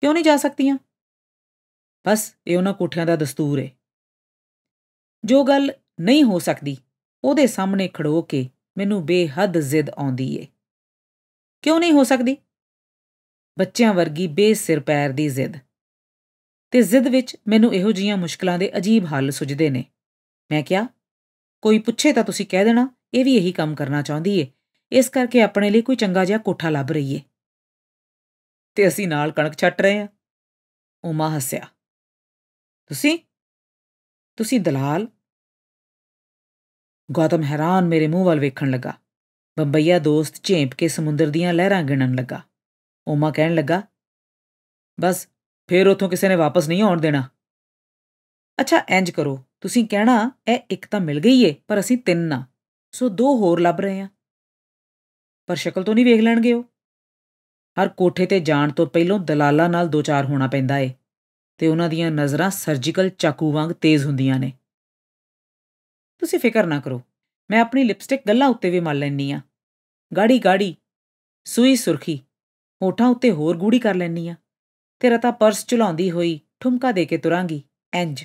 ਕਿਉਂ ਨਹੀਂ ਜਾ ਸਕਦੀਆਂ ਬਸ ਇਹ ਉਹਨਾਂ ਕੋਠਿਆਂ ਦਾ ਦਸਤੂਰ ਹੈ ਜੋ ਗੱਲ ਨਹੀਂ ਹੋ ਸਕਦੀ ਉਹਦੇ ਸਾਹਮਣੇ ਖੜੋ ਕੇ ਮੈਨੂੰ ਬੇਹੱਦ ਜ਼ਿੱਦ ਆਉਂਦੀ ਏ ਕਿਉਂ ਨਹੀਂ ਹੋ ਸਕਦੀ ਬੱਚਿਆਂ ਵਰਗੀ ਬੇਸਿਰ ਪੈਰ ਦੀ ਜ਼ਿੱਦ ਤੇ ਜ਼ਿੱਦ ਵਿੱਚ ਮੈਨੂੰ ਇਹੋ ਜੀਆਂ ਮੁਸ਼ਕਲਾਂ ਦੇ ਅਜੀਬ ਹੱਲ ਸੁਝਦੇ ਨੇ ਮੈਂ ਕਿਹਾ ਕੋਈ ਪੁੱਛੇ ਤਾਂ ਤੁਸੀਂ ਕਹਿ ਦੇਣਾ ਇਹ ਵੀ ਇਹੀ ਕੰਮ ਕਰਨਾ ਚਾਹੁੰਦੀ ਏ ਇਸ ਕਰਕੇ ਆਪਣੇ ਲਈ ਕੋਈ ਚੰਗਾ ਜਿਹਾ ਕੋਠਾ ਲੱਭ ਰਹੀ ਏ ਤੇ ਅਸੀਂ ਨਾਲ ਕਣਕ ਛੱਟ ਰਹੇ ਆ ਉਮਾ ਹੱਸਿਆ ਤੁਸੀਂ ਤੁਸੀਂ ਦਲਾਲ ਗੌਤਮ ਹੈਰਾਨ ਮੇਰੇ ਮੂੰਹ ਵੱਲ ਵੇਖਣ ਲੱਗਾ ਬੰਬਈਆ ਦੋਸਤ ਝੇਂਪ ਕੇ ਸਮੁੰਦਰ ਦੀਆਂ ਲਹਿਰਾਂ ਗਿਣਨ ਲੱਗਾ ਓਮਾ ਕਹਿਣ ਲੱਗਾ ਬਸ ਫੇਰ ਉਥੋਂ ਕਿਸੇ ਨੇ ਵਾਪਸ ਨਹੀਂ ਆਉਣ ਦੇਣਾ ਅੱਛਾ ਇੰਜ ਕਰੋ ਤੁਸੀਂ ਕਹਿਣਾ ਇਹ ਇੱਕ ਤਾਂ ਮਿਲ ਗਈ ਏ ਪਰ ਅਸੀਂ ਤਿੰਨ ਆ ਸੋ ਦੋ ਹੋਰ ਲੱਭ ਰਹੇ ਆ ਪਰ ਸ਼ਕਲ ਤੋਂ ਨਹੀਂ ਵੇਖ ਲੈਣਗੇ ਉਹ ਹਰ ਕੋਠੇ ਤੇ ਜਾਣ ਤੋਂ ਪਹਿਲਾਂ ਦਲਾਲਾਂ ਨਾਲ ਦੋ ਚਾਰ ਹੋਣਾ ਪੈਂਦਾ ਏ ਤੇ ਉਹਨਾਂ ਦੀਆਂ ਨਜ਼ਰਾਂ ਸਰਜੀਕਲ ਚਾਕੂ ਵਾਂਗ ਤੇਜ਼ ਹੁੰਦੀਆਂ ਨੇ ਤੁਸੀਂ ਫਿਕਰ ਨਾ ਕਰੋ ਮੈਂ ਆਪਣੀ ਲਿਪਸਟਿਕ ਗੱਲਾਂ ਉੱਤੇ ਵੀ ਮਲ ਲੈਣੀ ਆ ਗਾੜੀ ਗਾੜੀ ਸੂਈ ਸੁਰਖੀ ਹੋਠਾਂ ਉੱਤੇ ਹੋਰ ਗੂੜੀ ਕਰ ਲੈਣੀ ਆ ਤੇਰਾ ਤਾਂ ਪਰਸ ਚੁਲਾਉਂਦੀ ਹੋਈ ਠੁਮਕਾ ਦੇ ਕੇ ਤੁਰਾਂਗੀ ਇੰਜ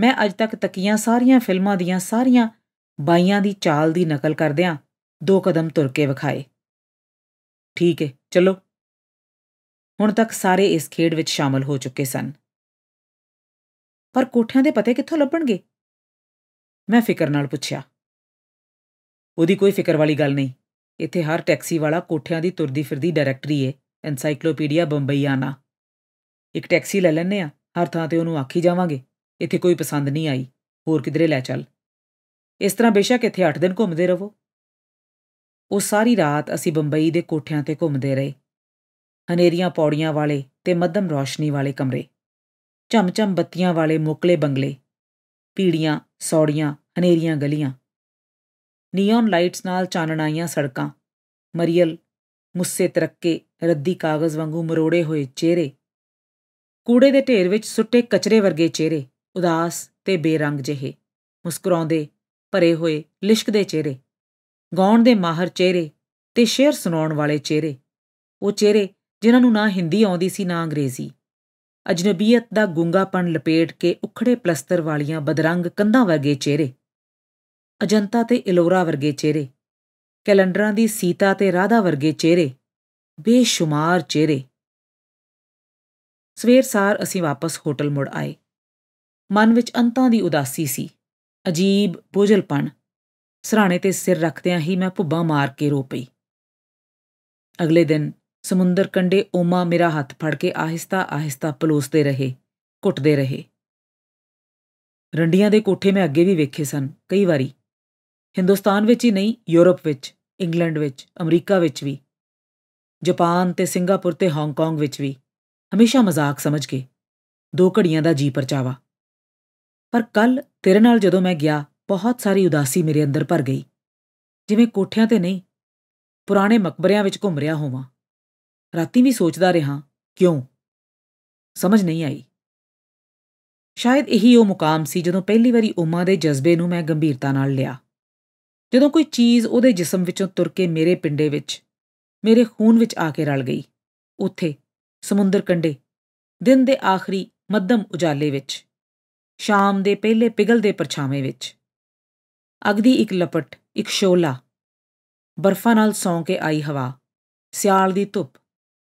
ਮੈਂ ਅੱਜ ਤੱਕ ਤਕੀਆਂ ਸਾਰੀਆਂ ਫਿਲਮਾਂ ਦੀਆਂ ਸਾਰੀਆਂ ਬਾਈਆਂ ਦੀ ਚਾਲ ਦੀ ਨਕਲ ਕਰਦਿਆਂ ਦੋ ਕਦਮ ਤੁਰ ਕੇ ਵਿਖਾਏ ਠੀਕ ਹੈ ਚਲੋ ਹੁਣ ਤੱਕ ਸਾਰੇ ਇਸ ਖੇਡ ਵਿੱਚ ਸ਼ਾਮਲ ਹੋ ਚੁੱਕੇ ਸਨ ਪਰ ਕੋਠਿਆਂ ਦੇ ਪਤੇ ਕਿੱਥੋਂ ਲੱਭਣਗੇ ਮੈਂ ਫਿਕਰ ਨਾਲ ਪੁੱਛਿਆ ਉਹਦੀ ਕੋਈ ਫਿਕਰ ਵਾਲੀ ਗੱਲ ਨਹੀਂ ਇੱਥੇ ਹਰ ਟੈਕਸੀ ਵਾਲਾ ਕੋਠਿਆਂ ਦੀ ਤੁਰਦੀ ਫਿਰਦੀ ਡਾਇਰੈਕਟਰੀ ਏ ਐਨਸਾਈਕਲੋਪੀਡੀਆ ਬੰਬਈਆਨਾ ਇੱਕ ਟੈਕਸੀ ਲੈ ਲੈਨੇ ਆ ਹਰ ਥਾਂ ਤੇ ਉਹਨੂੰ ਆਖੀ ਜਾਵਾਂਗੇ ਇੱਥੇ ਕੋਈ ਪਸੰਦ ਨਹੀਂ ਆਈ ਹੋਰ ਕਿਧਰੇ ਲੈ ਚੱਲ ਇਸ ਤਰ੍ਹਾਂ ਬੇਸ਼ੱਕ ਇੱਥੇ 8 ਦਿਨ ਘੁੰਮਦੇ ਰਹੋ ਉਹ ਸਾਰੀ ਰਾਤ ਅਸੀਂ ਬੰਬਈ ਦੇ ਕੋਠਿਆਂ ਤੇ ਘੁੰਮਦੇ ਰਹੇ ਹਨੇਰੀਆਂ ਪੌੜੀਆਂ ਵਾਲੇ ਤੇ ਮੱਧਮ ਰੋਸ਼ਨੀ ਵਾਲੇ ਕਮਰੇ ਚਮਚਮ ਬੱਤੀਆਂ ਵਾਲੇ ਮੁਕਲੇ ਬੰਗਲੇ ਪੀੜੀਆਂ ਸੌੜੀਆਂ ਹਨੇਰੀਆਂ ਗਲੀਆਂ ਨੀਓਨ ਲਾਈਟਸ ਨਾਲ ਚਾਨਣਾਈਆਂ ਸੜਕਾਂ ਮਰੀਅਲ ਮੁੱਸੇ ਤਰੱਕੇ ਰੱਦੀ ਕਾਗਜ਼ ਵਾਂਗੂ ਮਰੋੜੇ ਹੋਏ ਚਿਹਰੇ ਕੂੜੇ ਦੇ ਢੇਰ ਵਿੱਚ ਸੁੱਟੇ ਕਚਰੇ ਵਰਗੇ ਚਿਹਰੇ ਉਦਾਸ ਤੇ ਬੇਰੰਗ ਜਿਹੇ ਮੁਸਕਰਾਉਂਦੇ ਭਰੇ ਹੋਏ ਲਿਸ਼ਕਦੇ ਚਿਹਰੇ ਗਾਉਣ ਦੇ ਮਾਹਰ ਚਿਹਰੇ ਤੇ ਸ਼ੇਰ ਸੁਣਾਉਣ ਵਾਲੇ ਚਿਹਰੇ ਉਹ ਚਿਹਰੇ ਜਿਨ੍ਹਾਂ ਨੂੰ ਨਾ ਹਿੰਦੀ ਆਉਂਦੀ ਸੀ ਨਾ ਅੰਗਰੇਜ਼ੀ ਅਜਨਬੀਅਤ ਦਾ ਗੁੰਗਾਪਣ ਲਪੇਟ ਕੇ ਉਖੜੇ ਪਲਸਤਰ ਵਾਲੀਆਂ ਬਦਰੰਗ ਕੰਧਾਂ ਵਰਗੇ ਚਿਹਰੇ ਅਜੰਤਾ ਤੇ ਇਲੋਰਾ ਵਰਗੇ ਚਿਹਰੇ ਕੈਲੰਡਰਾਂ ਦੀ ਸੀਤਾ ਤੇ ਰਾਧਾ ਵਰਗੇ ਚਿਹਰੇ ਬੇਸ਼ੁਮਾਰ ਚਿਹਰੇ ਸਵੇਰ ਸਾਰ ਅਸੀਂ ਵਾਪਸ ਹੋਟਲ ਮੁੜ ਆਏ ਮਨ ਵਿੱਚ ਅੰਤਾਂ ਦੀ ਉਦਾਸੀ ਸੀ ਅਜੀਬ ਬੋਝਲਪਣ ਸਰਾਣੇ ਤੇ ਸਿਰ ਰੱਖਦਿਆਂ ਹੀ ਮੈਂ ਭੁੱਬਾਂ ਮਾਰ ਕੇ ਰੋ ਪਈ ਅਗਲੇ ਦਿਨ ਸਮੁੰਦਰ ਕੰਢੇ ਓਮਾ ਮੇਰਾ ਹੱਥ ਫੜ ਕੇ ਆਹਿਸਤਾ ਆਹਿਸਤਾ ਪਲੋਸਦੇ ਰਹੇ ਘੁੱਟਦੇ ਰਹੇ ਰੰਡੀਆਂ ਦੇ ਕੋਠੇ ਮੈਂ ਅੱਗੇ ਵੀ ਵੇਖੇ ਸਨ ਕਈ ਵਾਰੀ ਹਿੰਦੁਸਤਾਨ ਵਿੱਚ ਹੀ ਨਹੀਂ ਯੂਰਪ ਵਿੱਚ ਇੰਗਲੈਂਡ ਵਿੱਚ ਅਮਰੀਕਾ ਵਿੱਚ ਵੀ ਜਾਪਾਨ ਤੇ ਸਿੰਗਾਪੁਰ ਤੇ ਹਾਂਗਕਾਂਗ ਵਿੱਚ ਵੀ ਹਮੇਸ਼ਾ ਮਜ਼ਾਕ ਸਮਝ ਕੇ ਦੋ ਘੜੀਆਂ ਦਾ ਜੀ ਪਰਚਾਵਾ ਪਰ ਕੱਲ ਤੇਰੇ ਨਾਲ ਜਦੋਂ ਮੈਂ ਗਿਆ ਬਹੁਤ ਸਾਰੀ ਉਦਾਸੀ ਮੇਰੇ ਅੰਦਰ ਭਰ ਗਈ ਜਿਵੇਂ ਕੋਠਿਆਂ ਤੇ ਨਹੀਂ ਪੁਰਾਣੇ ਮਕਬਰਿਆਂ ਵਿੱਚ ਘੁੰਮ ਰਿਹਾ ਹੋਵਾਂ ਰਾਤੀ ਵੀ ਸੋਚਦਾ ਰਿਹਾ ਕਿਉਂ ਸਮਝ ਨਹੀਂ ਆਈ ਸ਼ਾਇਦ ਇਹੀ ਉਹ ਮੁਕਾਮ ਸੀ ਜਦੋਂ ਪਹਿਲੀ ਵਾਰੀ ਉਮਾ ਦੇ ਜਜ਼ਬੇ ਨੂੰ ਮੈਂ ਗੰਭੀਰਤਾ ਨਾਲ ਲਿਆ ਜਦੋਂ ਕੋਈ ਚੀਜ਼ ਉਹਦੇ ਜਿਸਮ ਵਿੱਚੋਂ ਤੁਰ ਕੇ ਮੇਰੇ ਪਿੰਡੇ ਵਿੱਚ ਮੇਰੇ ਖੂਨ ਵਿੱਚ ਆ ਕੇ ਰਲ ਗਈ ਉੱਥੇ ਸਮੁੰਦਰ ਕੰਢੇ ਦਿਨ ਦੇ ਆਖਰੀ ਮੱਧਮ ਉਜਾਲੇ ਵਿੱਚ ਸ਼ਾਮ ਦੇ ਪਹਿਲੇ ਪਿਗਲਦੇ ਪਰਛਾਵੇਂ ਵਿੱਚ ਅਗ ਦੀ ਇੱਕ ਲਪਟ ਇੱਕ ਸ਼ੋਲਾ ਬਰਫਾਂ ਨਾਲ ਸੌਂ ਕੇ ਆਈ ਹਵਾ ਸਿਆਲ ਦੀ ਧੁੱਪ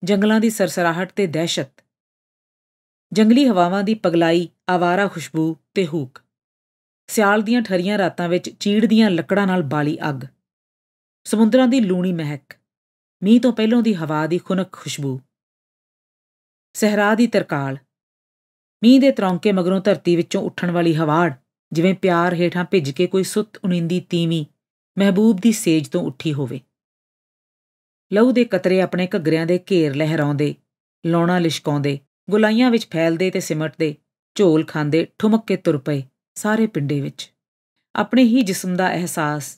ਜੰਗਲਾਂ ਦੀ ਸਰਸਰਾਹਟ ਤੇ ਦਹਿਸ਼ਤ ਜੰਗਲੀ ਹਵਾਵਾਂ ਦੀ ਪਗਲਾਈ ਆਵਾਰਾ ਖੁਸ਼ਬੂ ਤੇ ਹੂਕ ਸਿਆਲ ਦੀਆਂ ਠਰੀਆਂ ਰਾਤਾਂ ਵਿੱਚ ਚੀੜ ਦੀਆਂ ਲੱਕੜਾਂ ਨਾਲ ਬਾਲੀ ਅੱਗ ਸਮੁੰਦਰਾਂ ਦੀ ਲੂਣੀ ਮਹਿਕ ਮੀਂਹ ਤੋਂ ਪਹਿਲਾਂ ਦੀ ਹਵਾ ਦੀ ਖੁਨਕ ਖੁਸ਼ਬੂ ਸਹਰਾ ਦੀ ਤਰਕਾਲ ਮੀਂਹ ਦੇ ਤਰੌਂਕੇ ਮਗਰੋਂ ਧਰਤੀ ਵਿੱਚੋਂ ਉੱਠਣ ਵਾਲੀ ਹਵਾੜ ਜਿਵੇਂ ਪਿਆਰ ਹੇਠਾਂ ਭਿੱਜ ਕੇ ਕੋਈ ਸੁੱਤ ਉਨਿੰਦੀ ਤੀਵੀਂ ਮਹਿਬੂਬ ਦੀ ਸੇਜ ਤੋਂ ਉੱਠੀ ਹੋਵੇ ਲਹੂ ਦੇ ਕਤਰੇ ਆਪਣੇ ਘੱਗਰਿਆਂ ਦੇ ਘੇਰ ਲਹਿਰਾਉਂਦੇ ਲੌਣਾ ਲਿਸ਼ਕਾਉਂਦੇ ਗੁਲਾਈਆਂ ਵਿੱਚ ਫੈਲਦੇ ਤੇ ਸਿਮਟਦੇ ਝੋਲ ਖਾਂਦੇ ਠੁਮਕ ਕੇ ਤੁਰ ਪਏ ਸਾਰੇ ਪਿੰਡੇ ਵਿੱਚ ਆਪਣੇ ਹੀ ਜਿਸਮ ਦਾ ਅਹਿਸਾਸ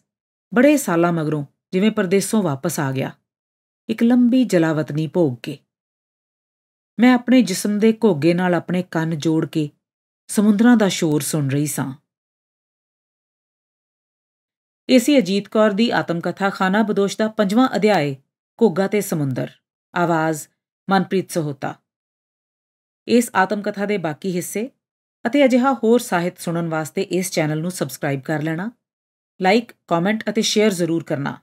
ਬੜੇ ਸਾਲਾਂ ਮਗਰੋਂ ਜਿਵੇਂ ਪਰਦੇਸੋਂ ਵਾਪਸ ਆ ਗਿਆ ਇੱਕ ਲੰਬੀ ਜਲਾਵਤਨੀ ਭੋਗ ਕੇ ਮੈਂ ਆਪਣੇ ਜਿਸਮ ਦੇ ਘੋਗੇ ਨਾਲ ਆਪਣੇ ਕੰਨ ਜੋੜ ਕੇ ਸਮੁੰਦਰਾਂ ਦਾ ਸ਼ੋਰ ਸੁਣ ਰਹੀ ਸਾਂ ਇਸੀ ਅਜੀਤ ਕੌਰ ਦੀ ਆਤਮ ਕਥਾ ਖਾਨਾ ਬਦੋਸ਼ ਦਾ ਪੰਜਵਾਂ ਅਧਿਆਇ ਘੋਗਾ ਤੇ ਸਮੁੰਦਰ ਆਵਾਜ਼ ਮਨਪ੍ਰੀਤ ਸਹੋਤਾ ਇਸ ਆਤਮ ਕਥਾ ਦੇ ਬਾਕੀ ਹਿੱਸੇ ਅਤੇ ਅਜਿਹਾ ਹੋਰ ਸਾਹਿਤ ਸੁਣਨ ਵਾਸਤੇ ਇਸ ਚੈਨਲ ਨੂੰ ਸਬਸਕ੍ਰਾਈਬ ਕਰ ਲੈਣਾ ਲਾਈਕ ਕਮੈਂਟ ਅਤੇ ਸ਼ੇਅਰ ਜ਼ਰੂਰ ਕਰਨਾ